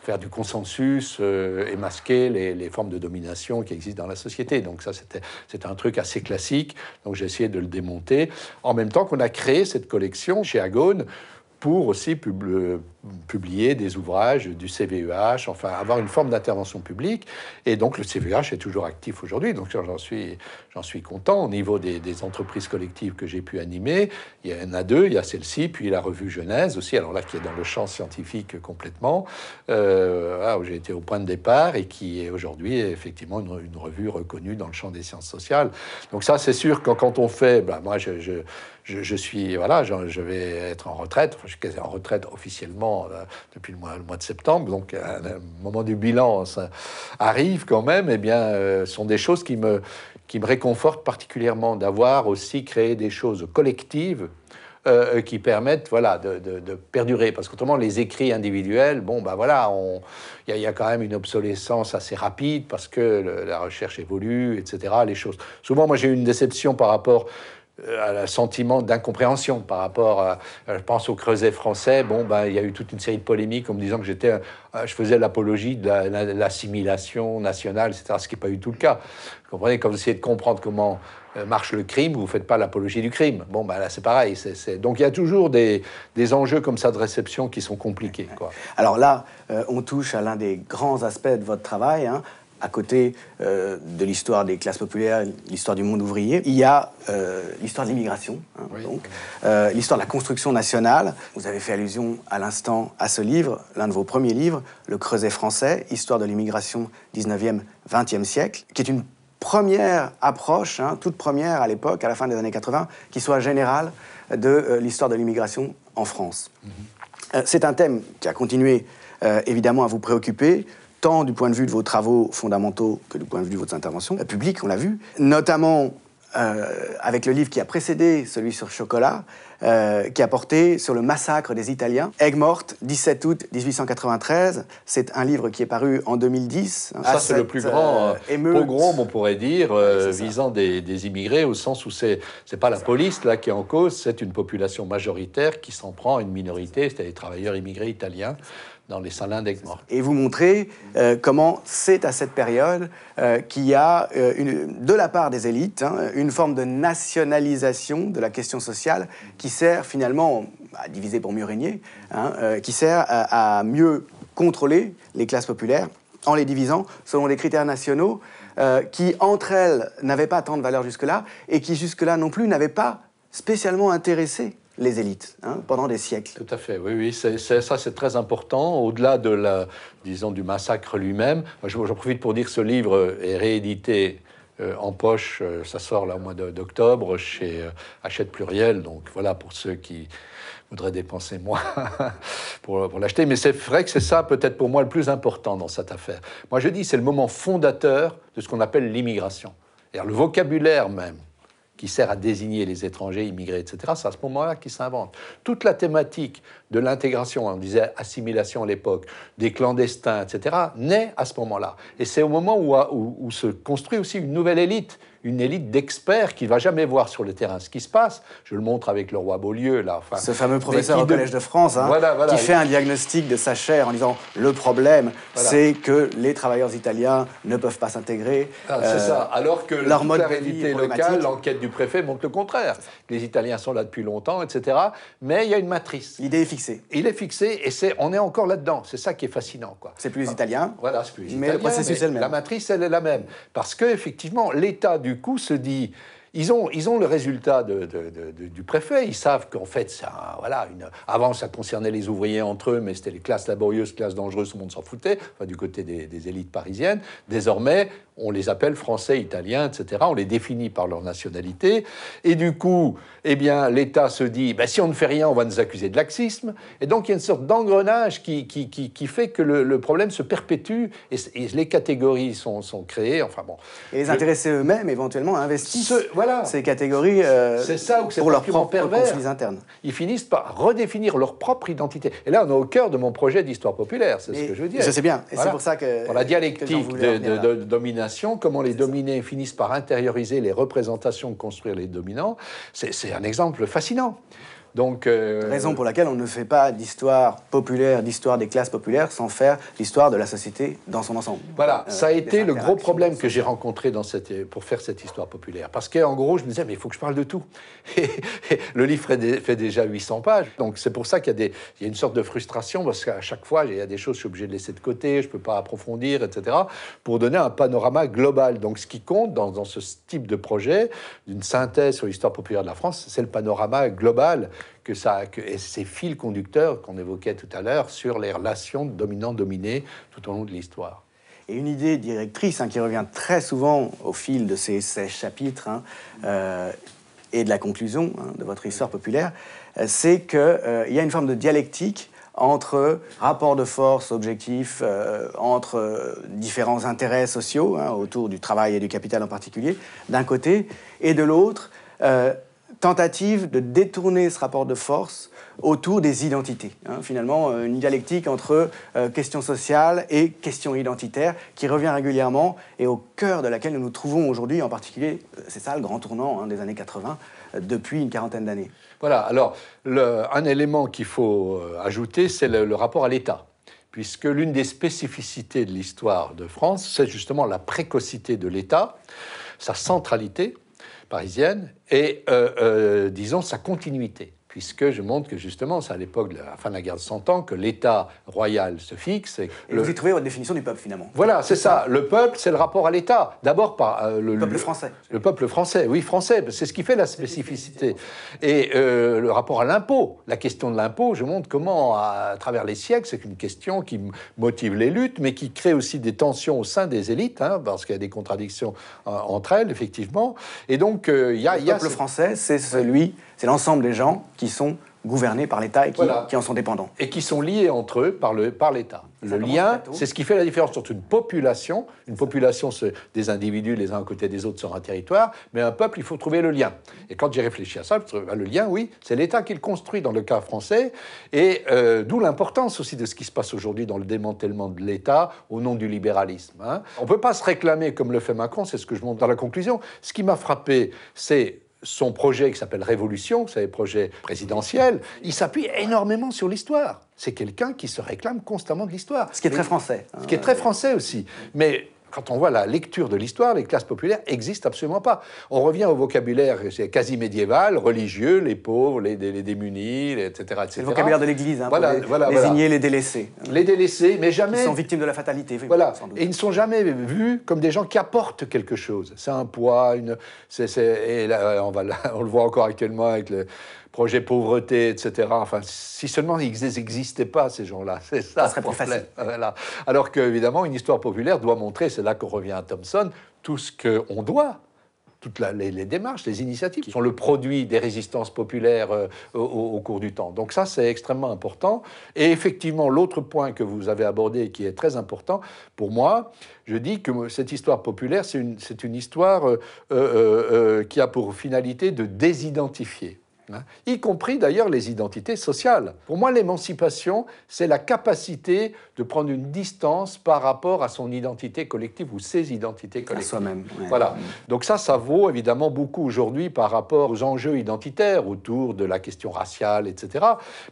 faire du consensus et masquer les, les, formes de domination qui existent dans la société. Donc ça, c'était un truc assez classique, donc j'ai essayé de le démonter, en même temps qu'on a créé cette collection chez Agone, pour aussi euh, publier des ouvrages du CVEH, enfin avoir une forme d'intervention publique. Et donc le CVEH est toujours actif aujourd'hui, donc j'en suis, suis content. Au niveau des, entreprises collectives que j'ai pu animer, il y en a deux, il y a celle-ci, puis la revue Genèse aussi, alors là qui est dans le champ scientifique complètement, euh, ah, où j'ai été au point de départ et qui est aujourd'hui effectivement une, revue reconnue dans le champ des sciences sociales. Donc ça c'est sûr que quand on fait, bah, moi je, je je, suis, voilà, je, vais être en retraite, enfin, je suis quasi en retraite officiellement euh, depuis le mois, le mois, de septembre, donc un moment du bilan euh, arrive quand même, et eh bien, euh, sont des choses qui me, qui me réconfortent particulièrement d'avoir aussi créé des choses collectives qui permettent voilà, de, perdurer. Parce qu'autrement, les écrits individuels, bon, ben voilà, il y, a quand même une obsolescence assez rapide parce que la recherche évolue, etc., les choses. Souvent, moi, j'ai eu une déception par rapport un euh, sentiment d'incompréhension par rapport à, euh, je pense au creuset français, bon, ben, il y a eu toute une série de polémiques en me disant que j'étais, euh, je faisais l'apologie de l'assimilation nationale, etc., ce qui n'est pas eu tout le cas. Vous comprenez, quand vous essayez de comprendre comment marche le crime, vous ne faites pas l'apologie du crime. Bon, ben là, c'est pareil. Donc, il y a toujours des, enjeux comme ça de réception qui sont compliqués. Alors là, on touche à l'un des grands aspects de votre travail, hein à côté euh, de l'histoire des classes populaires, l'histoire du monde ouvrier, il y a euh, l'histoire de l'immigration, hein, euh, l'histoire de la construction nationale. Vous avez fait allusion à l'instant à ce livre, l'un de vos premiers livres, Le Creuset français, histoire de l'immigration 19e, 20e siècle, qui est une première approche, hein, toute première à l'époque, à la fin des années 80, qui soit générale de l'histoire de l'immigration en France. Mhm. C'est un thème qui a continué évidemment à vous préoccuper tant du point de vue de vos travaux fondamentaux que du point de vue de votre intervention euh, publique, on l'a vu, notamment euh, avec le livre qui a précédé celui sur Chocolat, euh, qui a porté sur le massacre des Italiens. Aigues 17 août 1893. C'est un livre qui est paru en 2010. ça, c'est le plus grand pogrom, on pourrait dire, visant des, immigrés, au sens où c'est n'est pas la police là qui est en cause, c'est une population majoritaire qui s'en prend à une minorité, c'est-à-dire les travailleurs immigrés italiens dans les salins d'Aigues-Mortes. Et vous montrer euh, comment c'est à cette période euh, qu'il y a, euh, de la part des élites, hein, une forme de nationalisation de la question sociale qui sert finalement à diviser pour mieux régner, hein, qui sert à, à, mieux contrôler les classes populaires en les divisant selon des critères nationaux qui, entre elles, n'avaient pas tant de valeur jusque-là et qui, jusque-là non plus, n'avaient pas spécialement intéressé les élites hein, pendant des siècles. Tout à fait, oui, oui, ça c'est très important. Au-delà de la, disons, du massacre lui-même, j'en profite pour dire que ce livre euh, est réédité euh, en poche, euh, ça sort là au mois d'octobre chez Achète Pluriel. Donc voilà pour ceux qui voudraient dépenser moins (laughs) pour, l'acheter. Mais c'est vrai que c'est ça peut-être pour moi le plus important dans cette affaire. Moi je dis c'est le moment fondateur de ce qu'on appelle l'immigration. Le vocabulaire même qui sert à désigner les étrangers, immigrés, etc. C'est à ce moment-là qu'il s'invente. Toute la thématique de l'intégration, on disait assimilation à l'époque, des clandestins, etc., naît à ce moment-là. Et c'est au moment où, où se construit aussi une nouvelle élite une élite d'experts qu'il va jamais voir sur le terrain ce qui se passe. Je le montre avec le roi Beaulieu, là. Ce fameux professeur au Collège de France, hein, qui fait un diagnostic de sa chair en disant le problème, c'est que les travailleurs italiens ne peuvent pas s'intégrer. Ah, c'est ça. Euh, Alors que leur locale, l'enquête du préfet montre le contraire. Les Italiens sont là depuis longtemps, etc. Mais il y a une matrice. L'idée est fixée. Il est fixé et c'est, on est encore là-dedans. C'est ça qui est fascinant, quoi. C'est plus les ah. Italiens. Voilà, c'est plus les mais Le processus mais le même. La matrice, elle est la même. Parce que effectivement, l'état du du coup, se dit ils ont, ils ont, le résultat du préfet. Ils savent qu'en fait, ça, voilà, une... avant, ça concernait les ouvriers entre eux, mais c'était les classes laborieuses, classes dangereuses, tout le monde s'en foutait, enfin, du côté des, des, élites parisiennes. Désormais, on les appelle français, italiens, etc. On les définit par leur nationalité. Et du coup, eh bien, l'État se dit, ben, si on ne fait rien, on va nous accuser de laxisme. Et donc, il y a une sorte d'engrenage qui, qui, fait que le, problème se perpétue et, les catégories sont, créées. Enfin bon. Et les intéressés eux-mêmes, éventuellement, investissent ce, voilà. ces catégories euh, c'est ça, ou pour leur propre conflits internes. Ils finissent par redéfinir leur propre identité. Et là, on est au cœur de mon projet d'histoire populaire, c'est ce que je veux dire. Je bien. Et c'est pour ça que. Pour la dialectique de, de, de domination comment les dominés finissent par intérioriser les représentations construire les dominants, c'est un exemple fascinant. Euh, Raison pour laquelle on ne fait pas d'histoire populaire, d'histoire des classes populaires, sans faire l'histoire de la société dans son ensemble. Voilà, euh, ça a été le gros problème que j'ai rencontré dans pour faire cette histoire populaire. Parce qu'en gros, je me disais, mais il faut que je parle de tout. (laughs) le livre fait déjà 800 pages. Donc c'est pour ça qu'il y, a une sorte de frustration, parce qu'à chaque fois, il y a des choses que je suis obligé de laisser de côté, je ne peux pas approfondir, etc., pour donner un panorama global. Donc ce qui compte dans, dans ce type de projet, d'une synthèse sur l'histoire populaire de la France, c'est le panorama global que ça, et ces fils conducteurs qu'on évoquait tout à l'heure sur les relations dominant dominées tout au long de l'histoire. Et une idée directrice hein, qui revient très souvent au fil de ces 16 chapitres hein, euh, et de la conclusion hein, de votre histoire populaire, euh, c'est qu'il euh, il y a une forme de dialectique entre rapports de force objectif, entre différents intérêts sociaux, autour du travail et du capital en particulier, d'un côté, et de l'autre, tentative de détourner ce rapport de force autour des identités. Hein. finalement, euh, une dialectique entre question euh, questions sociales et questions identitaires qui revient régulièrement et au cœur de laquelle nous nous trouvons aujourd'hui, en particulier, euh, c'est ça le grand tournant hein, des années 80, depuis une quarantaine d'années. Voilà, alors un élément qu'il faut ajouter, c'est le rapport à l'État puisque l'une des spécificités de l'histoire de France, c'est justement la précocité de l'État, sa centralité, parisienne et, euh, euh, disons, sa continuité puisque je montre que justement, c'est à l'époque de la fin de la guerre de Cent ans que l'État royal se fixe. Et, le... vous y trouvez votre définition du peuple finalement. Voilà, c'est ça. Le peuple, c'est le rapport à l'État. D'abord par euh, le, peuple français. Le peuple français, oui, français, c'est ce qui fait la spécificité. Et euh, le rapport à l'impôt, la question de l'impôt, je montre comment, à, travers les siècles, c'est une question qui motive les luttes, mais qui crée aussi des tensions au sein des élites, hein, parce qu'il y a des contradictions euh, entre elles, effectivement. Et donc, il Le peuple français, c'est celui c'est l'ensemble des gens qui sont gouvernés par l'État et qui, en sont dépendants. Et qui sont liés entre eux par l'État. Par le lien, c'est ce qui fait la différence entre une population, une population c'est des individus les uns à côté des autres sur un territoire, mais un peuple, il faut trouver le lien. Et quand j'ai réfléchi à ça, ben, le lien, oui, c'est l'État qui le construit dans le cas français, et euh, d'où l'importance aussi de ce qui se passe aujourd'hui dans le démantèlement de l'État au nom du libéralisme. Hein. On ne peut pas se réclamer comme le fait Macron, c'est ce que je montre dans la conclusion. Ce qui m'a frappé, c'est son projet qui s'appelle Révolution, c'est un projet présidentiel, il s'appuie énormément sur l'histoire. C'est quelqu'un qui se réclame constamment de l'histoire. Ce qui est très français. Ce qui est hein. très français aussi. Mais quand on voit la lecture de l'histoire, les classes populaires n'existent absolument pas. On revient au vocabulaire quasi médiéval, religieux, les pauvres, les, démunis, etc., etc. Le vocabulaire de l'Église, hein, les, les délaissés. Les délaissés, mais jamais... Ils sont victimes de la fatalité, voilà. Et ils ne sont jamais vus comme des gens qui apportent quelque chose. C'est un poids, une... Et là, on, va, (laughs) on le voit encore actuellement avec le, projet pauvreté, etc. Enfin, si seulement ils n'existaient pas, ces gens-là, (laughs) c'est ça. Ça serait plus facile. Alors qu'évidemment, une histoire populaire doit montrer, c'est là qu'on revient à Thompson, tout ce qu'on doit toutes les, démarches, les initiatives qui sont le produit des résistances populaires euh, au, cours du temps. Donc ça, c'est extrêmement important. Et effectivement, l'autre point que vous avez abordé, qui est très important pour moi, je dis que cette histoire populaire, c'est une, histoire euh, euh, qui a pour finalité de désidentifier. Hein, y compris d'ailleurs les identités sociales. Pour moi, l'émancipation, c'est la capacité de prendre une distance par rapport à son identité collective ou ses identités collectives. soi-même. Voilà. Donc ça, ça vaut évidemment beaucoup aujourd'hui par rapport aux enjeux identitaires autour de la question raciale, etc.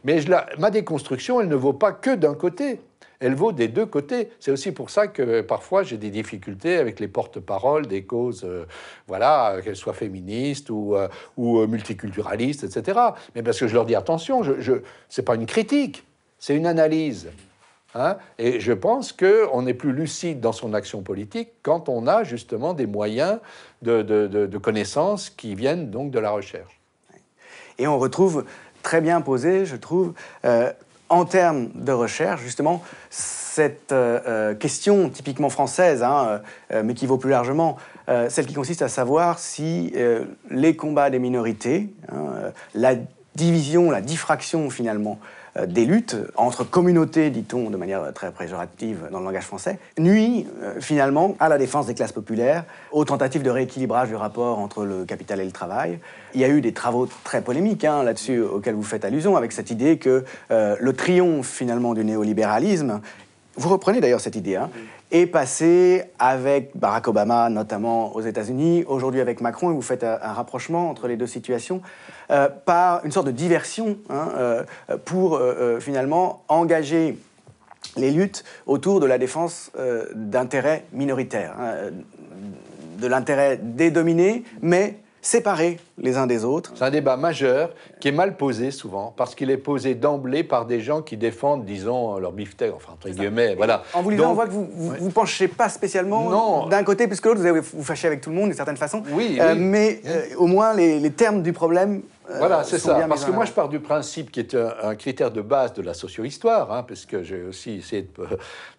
Mais ma déconstruction, elle ne vaut pas que d'un côté elle vaut des deux côtés. C'est aussi pour ça que parfois j'ai des difficultés avec les porte-paroles des causes, euh, voilà, qu'elles soient féministes ou, euh, ou, euh, multiculturalistes, etc. Mais parce que je leur dis attention, je, je c'est pas une critique, c'est une analyse. Hein. et je pense qu'on est plus lucide dans son action politique quand on a justement des moyens de, de, connaissances qui viennent donc de la recherche. Et on retrouve très bien posé, je trouve, en termes de recherche, justement, cette euh, euh, question typiquement française, hein, euh, mais qui vaut plus largement, celle qui consiste à savoir si les combats des minorités, hein, la division, la diffraction finalement euh, des luttes entre communautés, dit-on de manière très préjorative dans le langage français, nuit euh, finalement à la défense des classes populaires, aux tentatives de rééquilibrage du rapport entre le capital et le travail. Il y a eu des travaux très polémiques hein, là-dessus auxquels vous faites allusion, avec cette idée que euh, le triomphe finalement du néolibéralisme vous reprenez d'ailleurs cette idée, hein est passé avec Barack Obama, notamment aux États-Unis, aujourd'hui avec Macron, et vous faites un, rapprochement entre les deux situations, euh, par une sorte de diversion hein, euh, pour euh, finalement engager les luttes autour de la défense d'intérêts minoritaires, hein, de l'intérêt des dominés, mais séparés les uns des autres. C'est un débat majeur qui est mal posé souvent, parce qu'il est posé d'emblée par des gens qui défendent, disons, leur beefsteak, enfin, entre voilà. En vous lisant, on voit que vous vous, penchez pas spécialement d'un côté puisque l'autre, vous vous fâchez avec tout le monde d'une certaine façon. Oui, euh, Mais euh, au moins, les, les termes du problème euh, voilà, c'est ça. Parce que moi, je pars du principe qui est un, critère de base de la socio-histoire, hein, puisque j'ai aussi essayé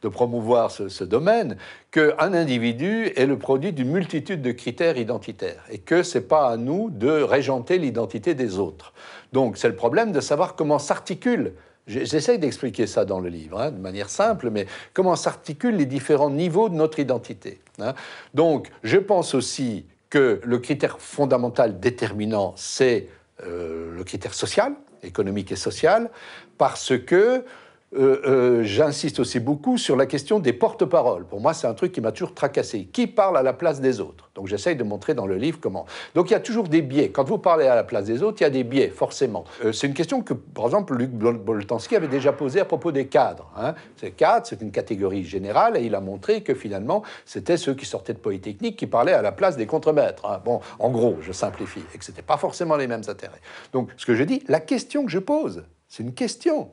de, (laughs) promouvoir ce, domaine, qu'un individu est le produit d'une multitude de critères identitaires et que ce n'est pas à nous de régenter l'identité des autres. Donc, c'est le problème de savoir comment s'articule J'essaye d'expliquer ça dans le livre, hein, de manière simple, mais comment s'articulent les différents niveaux de notre identité. Hein. Donc, je pense aussi que le critère fondamental déterminant, c'est euh, le critère social, économique et social, parce que euh, euh, j'insiste aussi beaucoup sur la question des porte-paroles. Pour moi, c'est un truc qui m'a toujours tracassé. Qui parle à la place des autres Donc j'essaye de montrer dans le livre comment. Donc il y a toujours des biais. Quand vous parlez à la place des autres, il y a des biais, forcément. Euh, c'est une question que, par exemple, Luc Boltanski avait déjà posée à propos des cadres. Hein. Ces cadres, c'est une catégorie générale, et il a montré que finalement, c'était ceux qui sortaient de Polytechnique qui parlaient à la place des contremaîtres. Hein. Bon, en gros, je simplifie, et que ce n'était pas forcément les mêmes intérêts. Donc ce que je dis, la question que je pose, c'est une question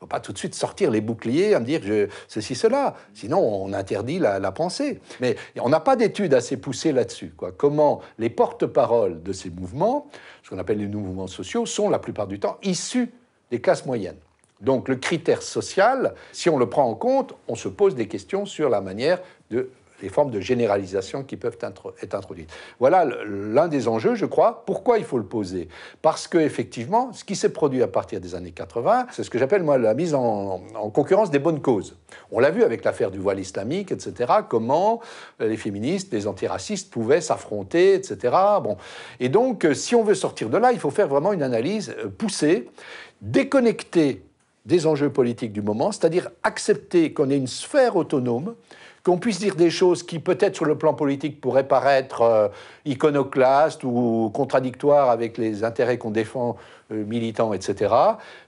ne faut pas tout de suite sortir les boucliers à me dire ceci, cela. Sinon, on interdit la, la pensée. Mais on n'a pas d'études assez poussées là-dessus. Comment les porte-paroles de ces mouvements, ce qu'on appelle les mouvements sociaux, sont la plupart du temps issus des classes moyennes. Donc le critère social, si on le prend en compte, on se pose des questions sur la manière de les formes de généralisation qui peuvent être introduites. Voilà l'un des enjeux, je crois. Pourquoi il faut le poser Parce que effectivement, ce qui s'est produit à partir des années 80, c'est ce que j'appelle moi la mise en, concurrence des bonnes causes. On l'a vu avec l'affaire du voile islamique, etc. Comment les féministes, les antiracistes pouvaient s'affronter, etc. Bon, et donc euh, si on veut sortir de là, il faut faire vraiment une analyse euh, poussée, déconnectée des enjeux politiques du moment, c'est-à-dire accepter qu'on ait une sphère autonome qu'on puisse dire des choses qui, peut-être sur le plan politique, pourraient paraître euh, iconoclastes ou contradictoires avec les intérêts qu'on défend, euh, militants, etc.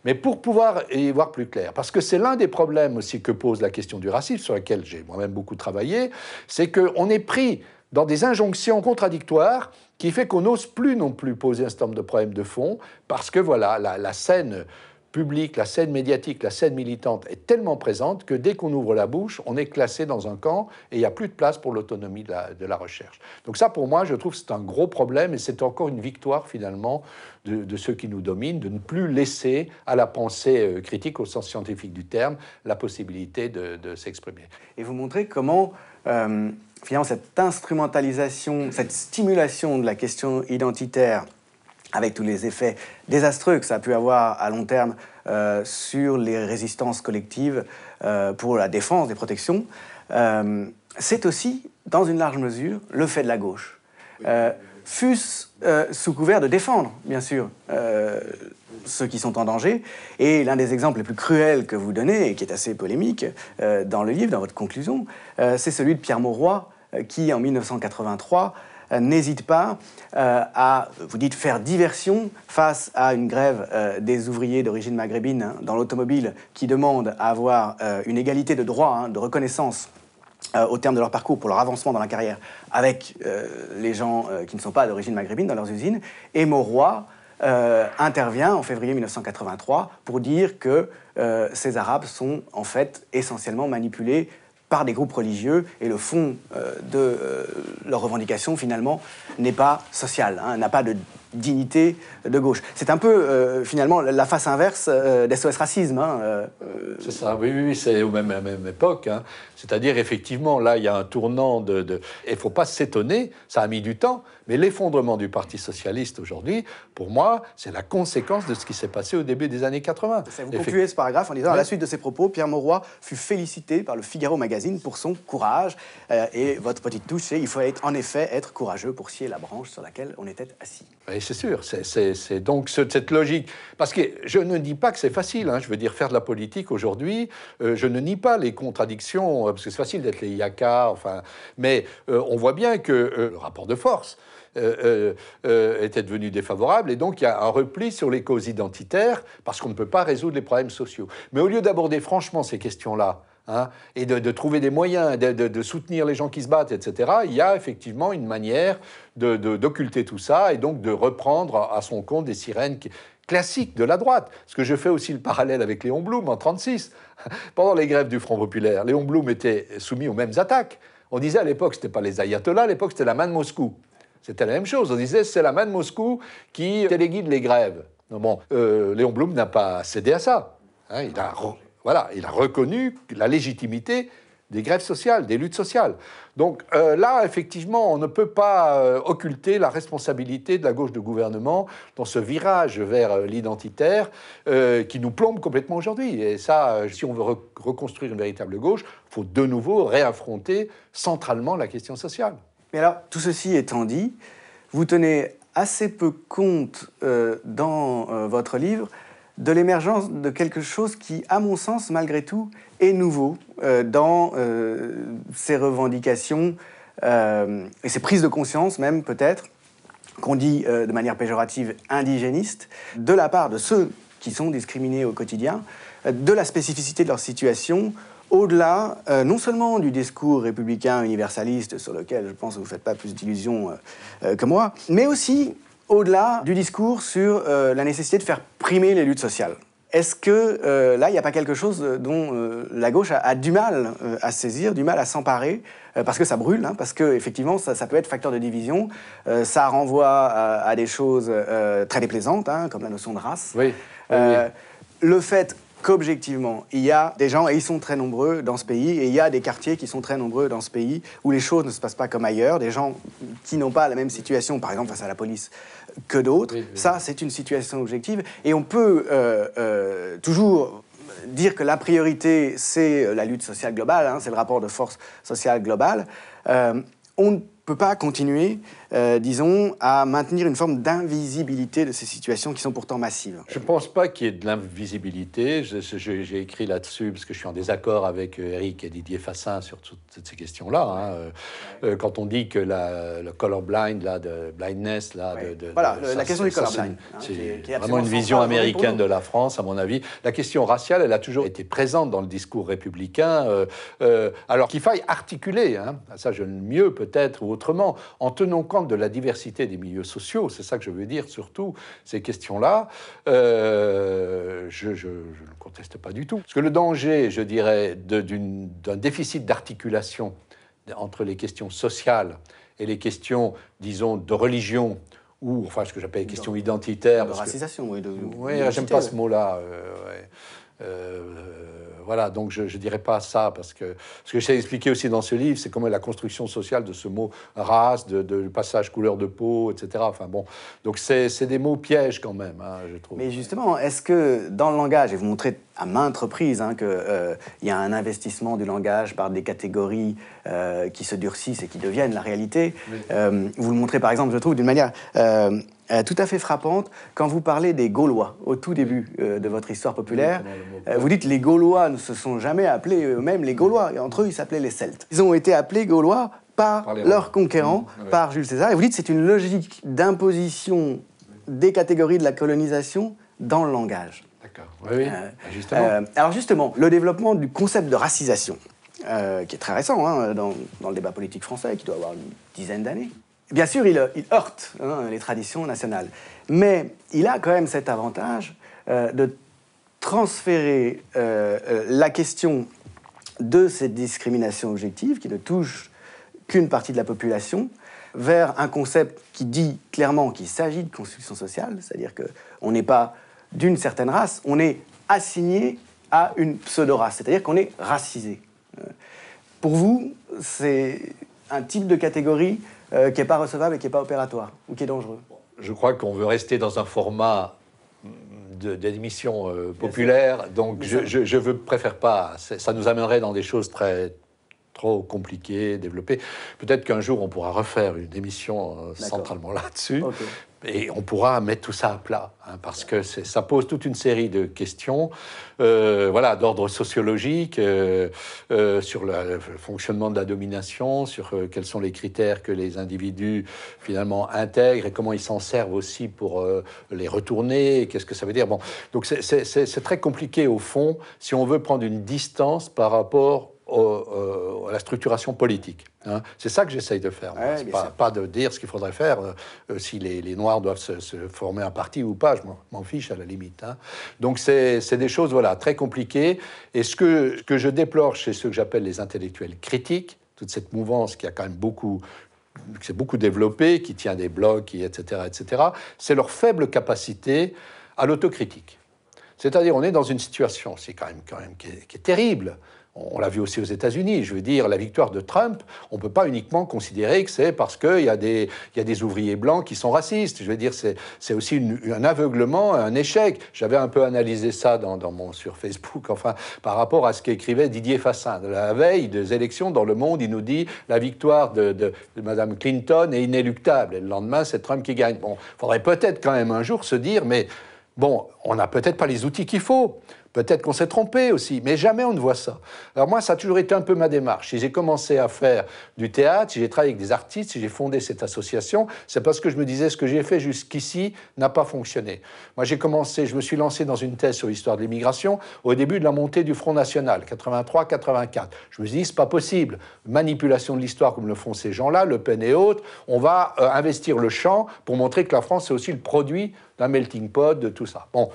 Mais pour pouvoir y voir plus clair, parce que c'est l'un des problèmes aussi que pose la question du racisme, sur laquelle j'ai moi-même beaucoup travaillé, c'est qu'on est pris dans des injonctions contradictoires qui fait qu'on n'ose plus non plus poser un certain nombre de problèmes de fond, parce que voilà, la scène Public, la scène médiatique, la scène militante est tellement présente que dès qu'on ouvre la bouche, on est classé dans un camp et il n'y a plus de place pour l'autonomie de la, recherche. Donc ça, pour moi, je trouve que c'est un gros problème et c'est encore une victoire finalement de, ceux qui nous dominent, de ne plus laisser à la pensée euh, critique, au sens scientifique du terme, la possibilité de, s'exprimer. Et vous montrez comment... Euh, finalement, cette instrumentalisation, cette stimulation de la question identitaire avec tous les effets désastreux que ça a pu avoir à long terme euh, sur les résistances collectives euh, pour la défense des protections, euh, c'est aussi, dans une large mesure, le fait de la gauche. fût-ce sous couvert de défendre, bien sûr, ceux qui sont en danger. Et l'un des exemples les plus cruels que vous donnez, et qui est assez polémique dans le livre, dans votre conclusion, c'est celui de Pierre Mauroy, qui, en 1983, euh, n'hésite pas euh, à, vous dites, faire diversion face à une grève euh, des ouvriers d'origine maghrébine hein, dans l'automobile qui demande à avoir une égalité de droits, hein, de reconnaissance au terme de leur parcours pour leur avancement dans la carrière avec les gens qui ne sont pas d'origine maghrébine dans leurs usines. Et Mauroy intervient en février 1983 pour dire que ces Arabes sont en fait essentiellement manipulés par des groupes religieux et le fond euh, de euh, leur leurs revendications finalement n'est pas social, hein, n'a pas de dignité de gauche. C'est un peu, euh, finalement, la face inverse des euh, d'SOS Racisme. Hein, euh, c'est ça, oui, oui, c'est au même, la même époque. Hein. C'est-à-dire, effectivement, là, il y a un tournant de... il ne faut pas s'étonner, ça a mis du temps, mais l'effondrement du Parti socialiste aujourd'hui, pour moi, c'est la conséquence de ce qui s'est passé au début des années 80. vous concluez ce paragraphe en disant, à la suite de ses propos, Pierre Mauroy fut félicité par le Figaro Magazine pour son courage. et votre petite touche, c'est, il faut être, en effet être courageux pour scier la branche sur laquelle on était assis c'est sûr, c'est donc cette logique. Parce que je ne dis pas que c'est facile, hein. je veux dire, faire de la politique aujourd'hui, euh, je ne nie pas les contradictions, euh, parce que c'est facile d'être les IACA, enfin, mais euh, on voit bien que le rapport de force, était devenu défavorable. Et donc, il y a un repli sur les causes identitaires parce qu'on ne peut pas résoudre les problèmes sociaux. Mais au lieu d'aborder franchement ces questions-là, Hein, et de, trouver des moyens, de, soutenir les gens qui se battent, etc., il y a effectivement une manière d'occulter tout ça et donc de reprendre à son compte des sirènes classiques de la droite. Ce que je fais aussi le parallèle avec Léon Blum en 1936. (laughs) Pendant les grèves du Front populaire, Léon Blum était soumis aux mêmes attaques. On disait à l'époque, ce n'était pas les ayatollahs, à l'époque c'était la main de Moscou. C'était la même chose. On disait c'est la main de Moscou qui téléguide les grèves. bon, euh, Léon Blum n'a pas cédé à ça. Hein. il a voilà, il a reconnu la légitimité des grèves sociales, des luttes sociales. Donc euh, là, effectivement, on ne peut pas euh, occulter la responsabilité de la gauche de gouvernement dans ce virage vers euh, l'identitaire qui nous plombe complètement aujourd'hui. Et ça, si on veut reconstruire une véritable gauche, il faut de nouveau réaffronter centralement la question sociale. Mais alors, tout ceci étant dit, vous tenez assez peu compte dans votre livre de l'émergence de quelque chose qui, à mon sens, malgré tout, est nouveau euh, dans euh, ces revendications euh, et ces prises de conscience même peut-être, qu'on dit de manière péjorative indigéniste, de la part de ceux qui sont discriminés au quotidien, de la spécificité de leur situation, au-delà non seulement du discours républicain universaliste sur lequel je pense que vous ne faites pas plus d'illusions que moi, mais aussi au-delà du discours sur euh, la nécessité de faire primer les luttes sociales. Est-ce que euh, là, il n'y a pas quelque chose euh, dont la gauche a, du mal à saisir, du mal à s'emparer, parce que ça brûle, hein, parce que effectivement, ça, peut être facteur de division, ça renvoie à, des choses très déplaisantes, hein, comme la notion de race. Le fait qu'objectivement, il y a des gens, et ils sont très nombreux dans ce pays, et il y a des quartiers qui sont très nombreux dans ce pays, où les choses ne se passent pas comme ailleurs, des gens qui n'ont pas la même situation, par exemple face à la police, que d'autres. Ça, c'est une situation objective, et on peut euh, euh, toujours dire que la priorité, c'est euh, la lutte sociale globale, hein, c'est le rapport de force sociale globale. on peut pas continuer, euh, disons, à maintenir une forme d'invisibilité de ces situations qui sont pourtant massives Je ne pense pas qu'il y ait de l'invisibilité. J'ai écrit là-dessus parce que je suis en désaccord avec euh, Eric et Didier Fassin sur toutes ces questions-là. Hein. Euh, quand on dit que le colorblind, là, de blindness, là, de, voilà, la question du colorblind, c'est hein, vraiment une vision américaine de la France, à mon avis. La question raciale, elle a toujours été présente dans le discours républicain, alors qu'il faille articuler. Hein. Ça, je le mieux peut-être ou autrement, en tenant compte de la diversité des milieux sociaux, c'est ça que je veux dire surtout, ces questions-là, euh, je, je, je, ne conteste pas du tout. Parce que le danger, je dirais, d'un déficit d'articulation entre les questions sociales et les questions, disons, de religion, ou enfin ce que j'appelle les questions identitaires. De racisation, oui. oui, j'aime pas ce mot-là. Euh, euh, voilà, donc je ne dirais pas ça, parce que ce que j'ai expliqué aussi dans ce livre, c'est comment la construction sociale de ce mot race, de, passage couleur de peau, etc. Enfin bon, donc c'est des mots pièges quand même, hein, je trouve. Mais justement, est-ce que dans le langage, et vous montrez à maintes reprises hein, qu'il euh, y a un investissement du langage par des catégories euh, qui se durcissent et qui deviennent la réalité, vous le montrez par exemple, je trouve, d'une manière euh, tout à fait frappante. Quand vous parlez des Gaulois au tout début euh, de votre histoire populaire, euh, vous dites les Gaulois ne se sont jamais appelés eux-mêmes les Gaulois. Et entre eux, ils s'appelaient les Celtes. Ils ont été appelés Gaulois par, leurs conquérants, mmh, par Jules César. Et vous dites c'est une logique d'imposition des catégories de la colonisation dans le langage. D'accord. Oui, oui. Bah, justement. alors justement, le développement du concept de racisation, qui est très récent hein, dans le débat politique français, qui doit avoir une dizaine d'années. Bien sûr, il, heurte hein, les traditions nationales, mais il a quand même cet avantage euh, de transférer euh, euh, la question de cette discrimination objective, qui ne touche qu'une partie de la population, vers un concept qui dit clairement qu'il s'agit de construction sociale, c'est-à-dire qu'on n'est pas d'une certaine race, on est assigné à une pseudo-race, c'est-à-dire qu'on est racisé. Pour vous, c'est un type de catégorie euh, qui n'est pas recevable et qui n'est pas opératoire, ou qui est dangereux. Je crois qu'on veut rester dans un format d'admission euh, populaire, donc je, je, veux, préfère pas. Ça nous amènerait dans des choses très trop compliqué, développé. Peut-être qu'un jour, on pourra refaire une émission euh, centralement là-dessus. Et on pourra mettre tout ça à plat, hein, parce que ça pose toute une série de questions, euh, voilà, d'ordre sociologique, euh, sur le, fonctionnement de la domination, sur quels sont les critères que les individus finalement intègrent et comment ils s'en servent aussi pour les retourner. Qu'est-ce que ça veut dire Bon, donc c'est très compliqué au fond si on veut prendre une distance par rapport euh, à la structuration politique. Hein. C'est ça que j'essaye de faire. pas, pas, de dire ce qu'il faudrait faire, euh, euh, si les, les, Noirs doivent se, former un parti ou pas, je m'en fiche à la limite. Hein. Donc c'est des choses voilà, très compliquées. Et ce que, que je déplore chez ceux que j'appelle les intellectuels critiques, toute cette mouvance qui a quand même beaucoup qui s'est beaucoup développée, qui tient des blocs, etc., etc., c'est leur faible capacité à l'autocritique. C'est-à-dire, on est dans une situation, c'est quand même, quand même qui qui est terrible, on l'a vu aussi aux États-Unis. Je veux dire, la victoire de Trump, on ne peut pas uniquement considérer que c'est parce qu'il y, a des ouvriers blancs qui sont racistes. Je veux dire, c'est aussi un aveuglement, un échec. J'avais un peu analysé ça dans, mon, sur Facebook, enfin, par rapport à ce qu'écrivait Didier Fassin. La veille des élections dans le monde, il nous dit la victoire de, de Mme Clinton est inéluctable. Et le lendemain, c'est Trump qui gagne. Bon, il faudrait peut-être quand même un jour se dire, mais bon, on n'a peut-être pas les outils qu'il faut. Peut-être qu'on s'est trompé aussi, mais jamais on ne voit ça. Alors moi, ça a toujours été un peu ma démarche. Si j'ai commencé à faire du théâtre, si j'ai travaillé avec des artistes, si j'ai fondé cette association, c'est parce que je me disais que ce que j'ai fait jusqu'ici n'a pas fonctionné. Moi, j'ai commencé, je me suis lancé dans une thèse sur l'histoire de l'immigration au début de la montée du Front National, 83-84. Je me suis dit, c'est pas possible. Manipulation de l'histoire comme le font ces gens-là, Le Pen et autres, on va euh, investir le champ pour montrer que la France, est aussi le produit d'un melting pot, de tout ça. Bon,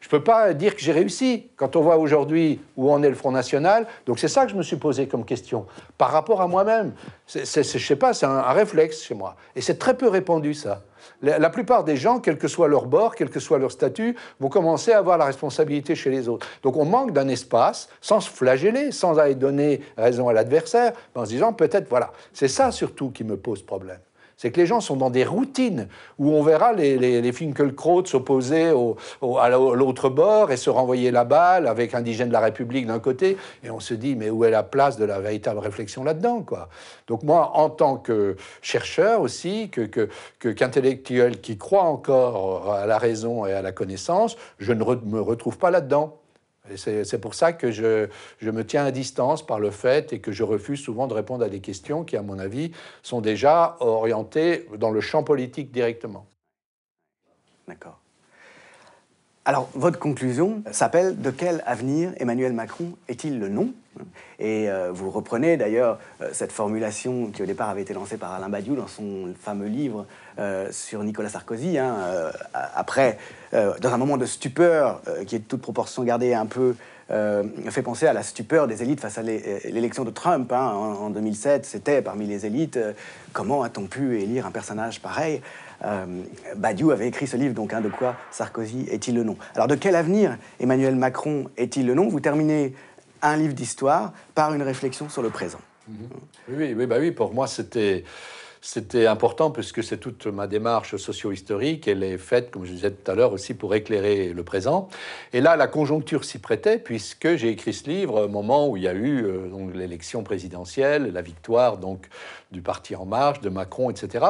je ne peux pas dire que j'ai réussi quand on voit aujourd'hui où en est le Front National. Donc c'est ça que je me suis posé comme question par rapport à moi-même. Je ne sais pas, c'est un, réflexe chez moi. Et c'est très peu répandu ça. La, la, plupart des gens, quel que soit leur bord, quel que soit leur statut, vont commencer à avoir la responsabilité chez les autres. Donc on manque d'un espace sans se flageller, sans aller donner raison à l'adversaire, en se disant peut-être voilà. C'est ça surtout qui me pose problème. C'est que les gens sont dans des routines où on verra les, les, s'opposer à l'autre bord et se renvoyer la balle avec Indigène de la République d'un côté. Et on se dit, mais où est la place de la véritable réflexion là-dedans quoi Donc moi, en tant que chercheur aussi, qu'intellectuel que, qui croit encore à la raison et à la connaissance, je ne me retrouve pas là-dedans. C'est pour ça que je, me tiens à distance par le fait et que je refuse souvent de répondre à des questions qui, à mon avis, sont déjà orientées dans le champ politique directement. D'accord. Alors, votre conclusion s'appelle De quel avenir Emmanuel Macron est-il le nom Et euh, vous reprenez d'ailleurs euh, cette formulation qui au départ avait été lancée par Alain Badiou dans son fameux livre euh, sur Nicolas Sarkozy, hein, après, dans un moment de stupeur qui est de toute proportion gardée un peu fait penser à la stupeur des élites face à l'élection de Trump hein, en, 2007. C'était parmi les élites. comment a-t-on pu élire un personnage pareil euh, Badiou avait écrit ce livre, donc hein, de quoi Sarkozy est-il le nom Alors de quel avenir Emmanuel Macron est-il le nom Vous terminez un livre d'histoire par une réflexion sur le présent. Mhm. Oui, oui, bah oui, pour moi c'était c'était important puisque c'est toute ma démarche socio-historique. Elle est faite, comme je disais tout à l'heure, aussi pour éclairer le présent. Et là, la conjoncture s'y prêtait puisque j'ai écrit ce livre au moment où il y a eu euh, l'élection présidentielle, la victoire donc du Parti En Marche, de Macron, etc.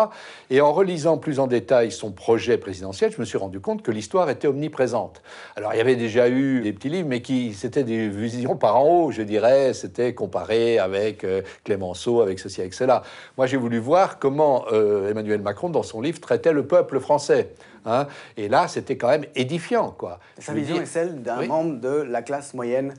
Et en relisant plus en détail son projet présidentiel, je me suis rendu compte que l'histoire était omniprésente. Alors il y avait déjà eu des petits livres, mais qui c'était des visions par en haut, je dirais. C'était comparé avec euh, Clémenceau, avec ceci, avec cela. Moi, j'ai voulu voir comment euh, Emmanuel Macron, dans son livre, traitait le peuple français. Hein. et là, c'était quand même édifiant, quoi. Sa vision est celle d'un membre de la classe moyenne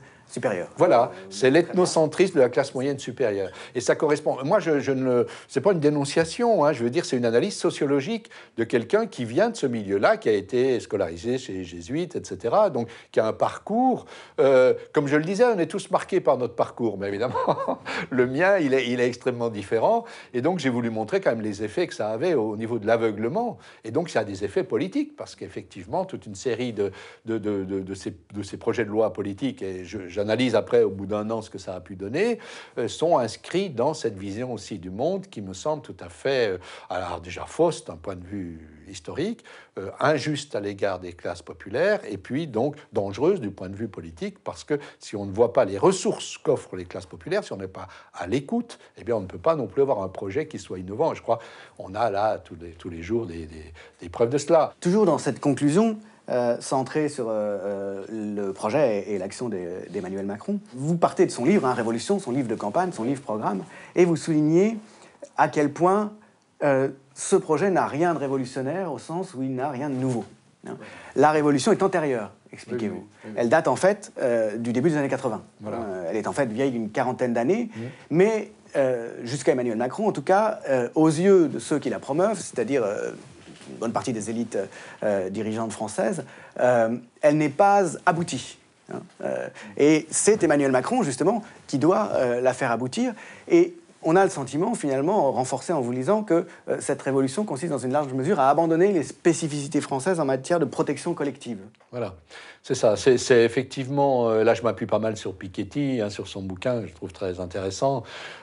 voilà, c'est l'ethnocentrisme de la classe moyenne supérieure. Et ça correspond. Moi, je, je ne. C'est pas une dénonciation, hein, je veux dire, c'est une analyse sociologique de quelqu'un qui vient de ce milieu-là, qui a été scolarisé chez les jésuites, etc. Donc, qui a un parcours. Euh, comme je le disais, on est tous marqués par notre parcours, mais évidemment, (laughs) le mien, il est, extrêmement différent. Et donc, j'ai voulu montrer quand même les effets que ça avait au niveau de l'aveuglement. Et donc, ça a des effets politiques, parce qu'effectivement, toute une série de, de, de, ces, projets de loi politiques, et je analyse après, au bout d'un an, ce que ça a pu donner, euh, sont inscrits dans cette vision aussi du monde qui me semble tout à fait, euh, alors déjà fausse d'un point de vue historique, euh, injuste à l'égard des classes populaires, et puis donc dangereuse du point de vue politique, parce que si on ne voit pas les ressources qu'offrent les classes populaires, si on n'est pas à l'écoute, eh bien on ne peut pas non plus avoir un projet qui soit innovant. je crois on a là tous les, tous les jours des, des preuves de cela. Toujours dans cette conclusion, euh, centré sur euh, euh, le projet et, l'action d'Emmanuel Macron. Vous partez de son livre, hein, Révolution, son livre de campagne, son livre programme, et vous soulignez à quel point ce projet n'a rien de révolutionnaire au sens où il n'a rien de nouveau. Hein. La révolution est antérieure, expliquez-vous. Elle date en fait du début des années 80. Hein. elle est en fait vieille d'une quarantaine d'années, mais jusqu'à Emmanuel Macron, en tout cas, aux yeux de ceux qui la promeuvent, c'est-à-dire une bonne partie des élites euh, dirigeantes françaises, euh, elle n'est pas aboutie. Hein. Euh, et c'est Emmanuel Macron, justement, qui doit la faire aboutir. Et on a le sentiment, finalement, renforcé en vous lisant, que euh, cette révolution consiste dans une large mesure à abandonner les spécificités françaises en matière de protection collective. Voilà, c'est ça. C'est effectivement, euh, là je m'appuie pas mal sur Piketty, hein, sur son bouquin, je trouve très intéressant,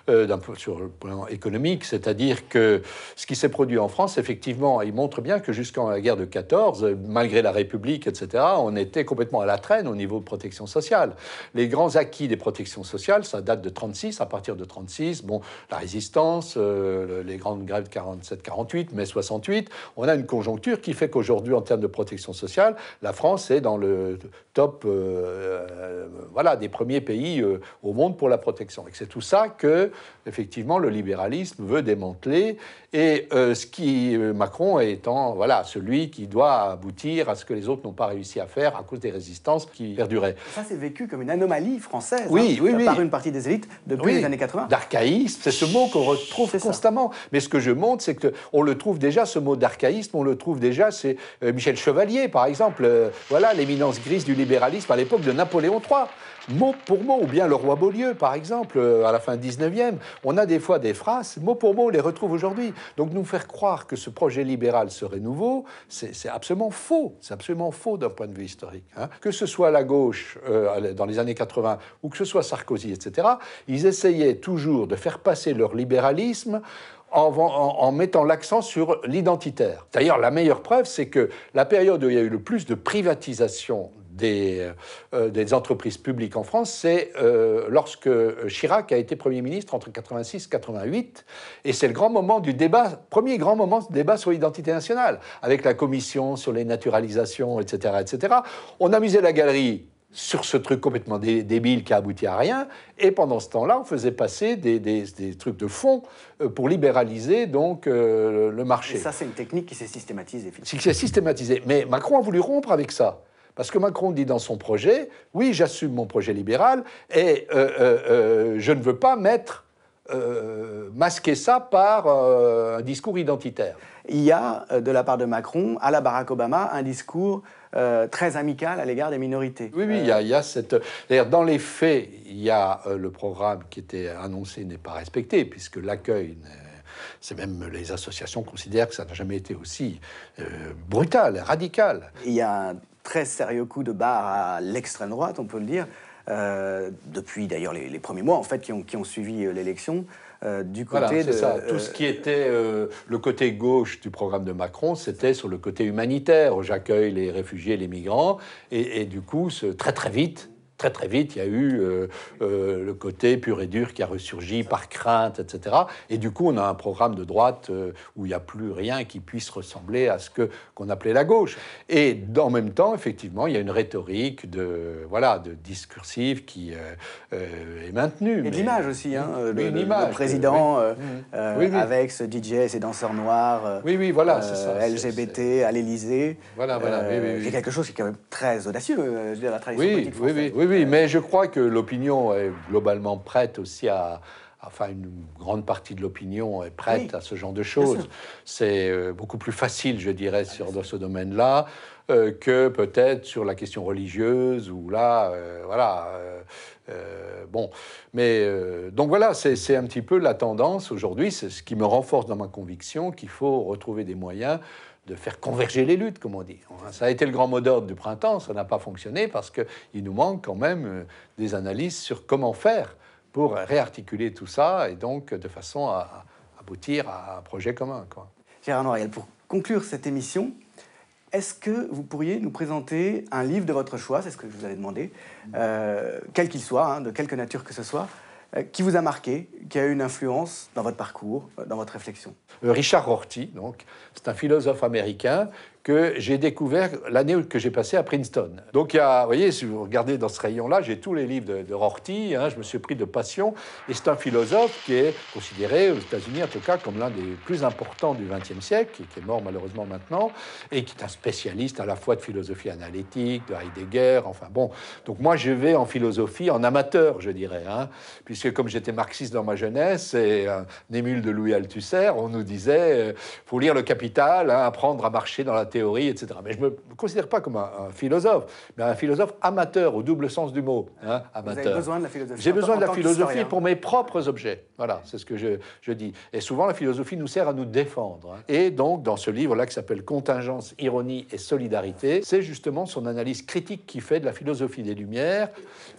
euh, sur le plan économique, c'est-à-dire que ce qui s'est produit en France, effectivement, il montre bien que jusqu'en la guerre de 14, malgré la République, etc., on était complètement à la traîne au niveau de protection sociale. Les grands acquis des protections sociales, ça date de 36, à partir de 36, bon, la résistance, euh, les grandes grèves 47-48, mai 68. On a une conjoncture qui fait qu'aujourd'hui, en termes de protection sociale, la France est dans le top euh, euh, voilà, des premiers pays au monde pour la protection. Et c'est tout ça que, effectivement, le libéralisme veut démanteler. Et ce qui, Macron étant voilà, celui qui doit aboutir à ce que les autres n'ont pas réussi à faire à cause des résistances qui perduraient. Ça, c'est vécu comme une anomalie française hein, par une partie des élites depuis les années 80. D'archaïsme c'est ce mot qu'on retrouve constamment. Mais ce que je montre, c'est qu'on le trouve déjà, ce mot d'archaïsme, on le trouve déjà, c'est euh, Michel Chevalier, par exemple, euh, voilà, l'éminence grise du libéralisme à l'époque de Napoléon III mot pour mot, ou bien le roi Beaulieu, par exemple, euh, à la fin 19e. On a des fois des phrases, mot pour mot, on les retrouve aujourd'hui. Donc nous faire croire que ce projet libéral serait nouveau, c'est absolument faux. C'est absolument faux d'un point de vue historique. Hein. Que ce soit la gauche euh, dans les années 80 ou que ce soit Sarkozy, etc., ils essayaient toujours de faire passer leur libéralisme en, mettant l'accent sur l'identitaire. D'ailleurs, la meilleure preuve, c'est que la période où il y a eu le plus de privatisation des, euh, euh, des entreprises publiques en France, c'est euh, lorsque Chirac a été Premier ministre entre 86 et 88, et c'est le grand moment du débat, premier grand moment du débat sur l'identité nationale, avec la commission sur les naturalisations, etc., etc. On amusait la galerie sur ce truc complètement débile qui a abouti à rien. Et pendant ce temps-là, on faisait passer des, trucs de fond pour libéraliser donc le marché. Et ça, c'est une technique qui s'est systématisée. Qui s'est systématisée. Mais Macron a voulu rompre avec ça. Parce que Macron dit dans son projet, oui, j'assume mon projet libéral et euh, euh, euh, je ne veux pas mettre, masquer ça par un discours identitaire. Il y a, de la part de Macron, à la Barack Obama, un discours très amical à l'égard des minorités. Oui, oui, il y, a cette. D'ailleurs, dans les faits, il y a le programme qui était annoncé n'est pas respecté, puisque l'accueil. C'est même les associations considèrent que ça n'a jamais été aussi brutal, radical. Il y a un très sérieux coup de barre à l'extrême droite, on peut le dire, euh, depuis d'ailleurs les, premiers mois en fait qui ont, suivi euh, l'élection. Euh, du côté de ça. tout ce qui était le côté gauche du programme de Macron, c'était sur le côté humanitaire. J'accueille les réfugiés, les migrants, et, du coup, très très vite, très très vite, il y a eu euh, euh, le côté pur et dur qui a ressurgi par crainte, etc. Et du coup, on a un programme de droite euh, où il n'y a plus rien qui puisse ressembler à ce que qu'on appelait la gauche. Et en même temps, effectivement, il y a une rhétorique de voilà de discursive qui est maintenue. Et mais... l'image aussi, le, président avec ce DJ et ses danseurs noirs. oui, oui, voilà, LGBT à l'Élysée. Voilà, voilà. J'ai quelque chose qui est quand même très audacieux, je veux la tradition politique française. oui oui, mais je crois que l'opinion est globalement prête aussi à, enfin une grande partie de l'opinion est prête à ce genre de choses. C'est euh, beaucoup plus facile, je dirais, ah, sur ce domaine-là euh, que peut-être sur la question religieuse ou là, euh, voilà. bon, mais donc voilà, c'est un petit peu la tendance aujourd'hui. C'est ce qui me renforce dans ma conviction qu'il faut retrouver des moyens de faire converger les luttes, comme on dit. Ça a été le grand mot d'ordre du printemps, ça n'a pas fonctionné parce qu'il nous manque quand même euh, des analyses sur comment faire pour réarticuler tout ça et donc euh, de façon à aboutir à un projet commun. Quoi. Gérard Noriel, pour conclure cette émission, est-ce que vous pourriez nous présenter un livre de votre choix, c'est ce que je vous avais demandé, euh, quel qu'il soit, hein, de quelque nature que ce soit, euh, qui vous a marqué, qui a eu une influence dans votre parcours, euh, dans votre réflexion euh, Richard Rorty, donc, c'est un philosophe américain que j'ai découvert l'année que j'ai passée à Princeton. Donc, il y a, vous voyez, si vous regardez dans ce rayon-là, j'ai tous les livres de, Rorty, hein, je me suis pris de passion, et c'est un philosophe qui est considéré aux États-Unis, en tout cas, comme l'un des plus importants du XXe siècle, qui est mort malheureusement maintenant, et qui est un spécialiste à la fois de philosophie analytique, de Heidegger, enfin bon. Donc, moi, je vais en philosophie, en amateur, je dirais, hein, puisque comme j'étais marxiste dans ma jeunesse, et un euh, émule de Louis Althusser, on nous disait, il euh, faut lire le Capital, hein, apprendre à marcher dans la théorie, etc. Mais je ne me considère pas comme un, philosophe, mais un philosophe amateur au double sens du mot. Hein, amateur. besoin de la philosophie. J'ai besoin de la philosophie pour mes propres objets. Voilà, c'est ce que je, dis. Et souvent, la philosophie nous sert à nous défendre. Hein. Et donc, dans ce livre-là qui s'appelle Contingence, ironie et solidarité, c'est justement son analyse critique qui fait de la philosophie des Lumières.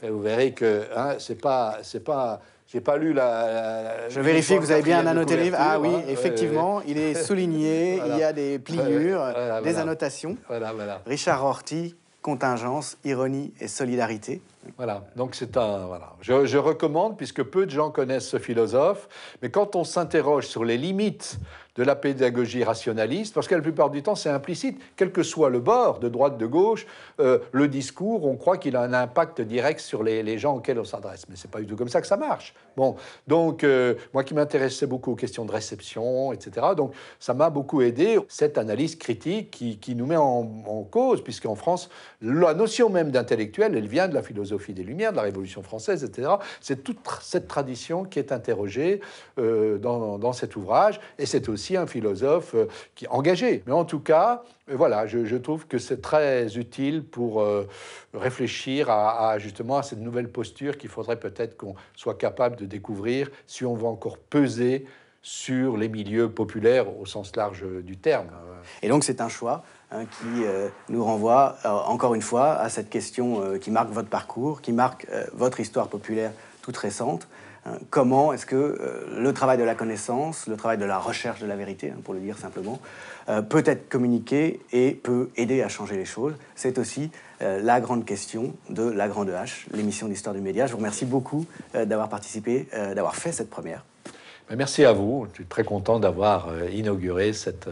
vous verrez que hein, c'est pas, c'est pas j'ai pas lu la. je vérifie que vous avez bien annoté le livre. Ah oui, effectivement, il est (laughs) souligné, il y a des pliures, des annotations. Richard Horty, Contingence, Ironie et Solidarité. Voilà, donc c'est un. Voilà. Je, je recommande, puisque peu de gens connaissent ce philosophe, mais quand on s'interroge sur les limites de la pédagogie rationaliste, parce que la plupart du temps, c'est implicite. Quel que soit le bord, de droite, de gauche, euh, le discours, on croit qu'il a un impact direct sur les, les gens auxquels on s'adresse. Mais c'est pas du tout comme ça que ça marche. Bon, donc, euh, moi qui m'intéressais beaucoup aux questions de réception, etc., donc ça m'a beaucoup aidé, cette analyse critique qui, qui nous met en, en cause, puisqu'en France, la notion même d'intellectuel, elle vient de la philosophie des Lumières, de la Révolution française, etc. C'est toute cette tradition qui est interrogée euh, dans, dans cet ouvrage, et c'est aussi un philosophe euh, qui est engagé. Mais en tout cas, euh, voilà, je, trouve que c'est très utile pour euh, réfléchir à, justement à cette nouvelle posture qu'il faudrait peut-être qu'on soit capable de découvrir si on veut encore peser sur les milieux populaires au sens large du terme. Et donc c'est un choix hein, qui nous renvoie encore une fois à cette question qui marque votre parcours, qui marque votre histoire populaire toute récente. Euh, comment est-ce que euh, le travail de la connaissance, le travail de la recherche de la vérité, hein, pour le dire simplement, euh, peut être communiqué et peut aider à changer les choses. C'est aussi la grande question de La Grande H, l'émission d'histoire du média. Je vous remercie beaucoup d'avoir participé, d'avoir fait cette première. Ben, merci à vous. Je suis très content d'avoir inauguré cette,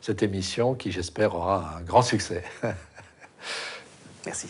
cette émission qui, j'espère, aura un grand succès. (laughs) Merci.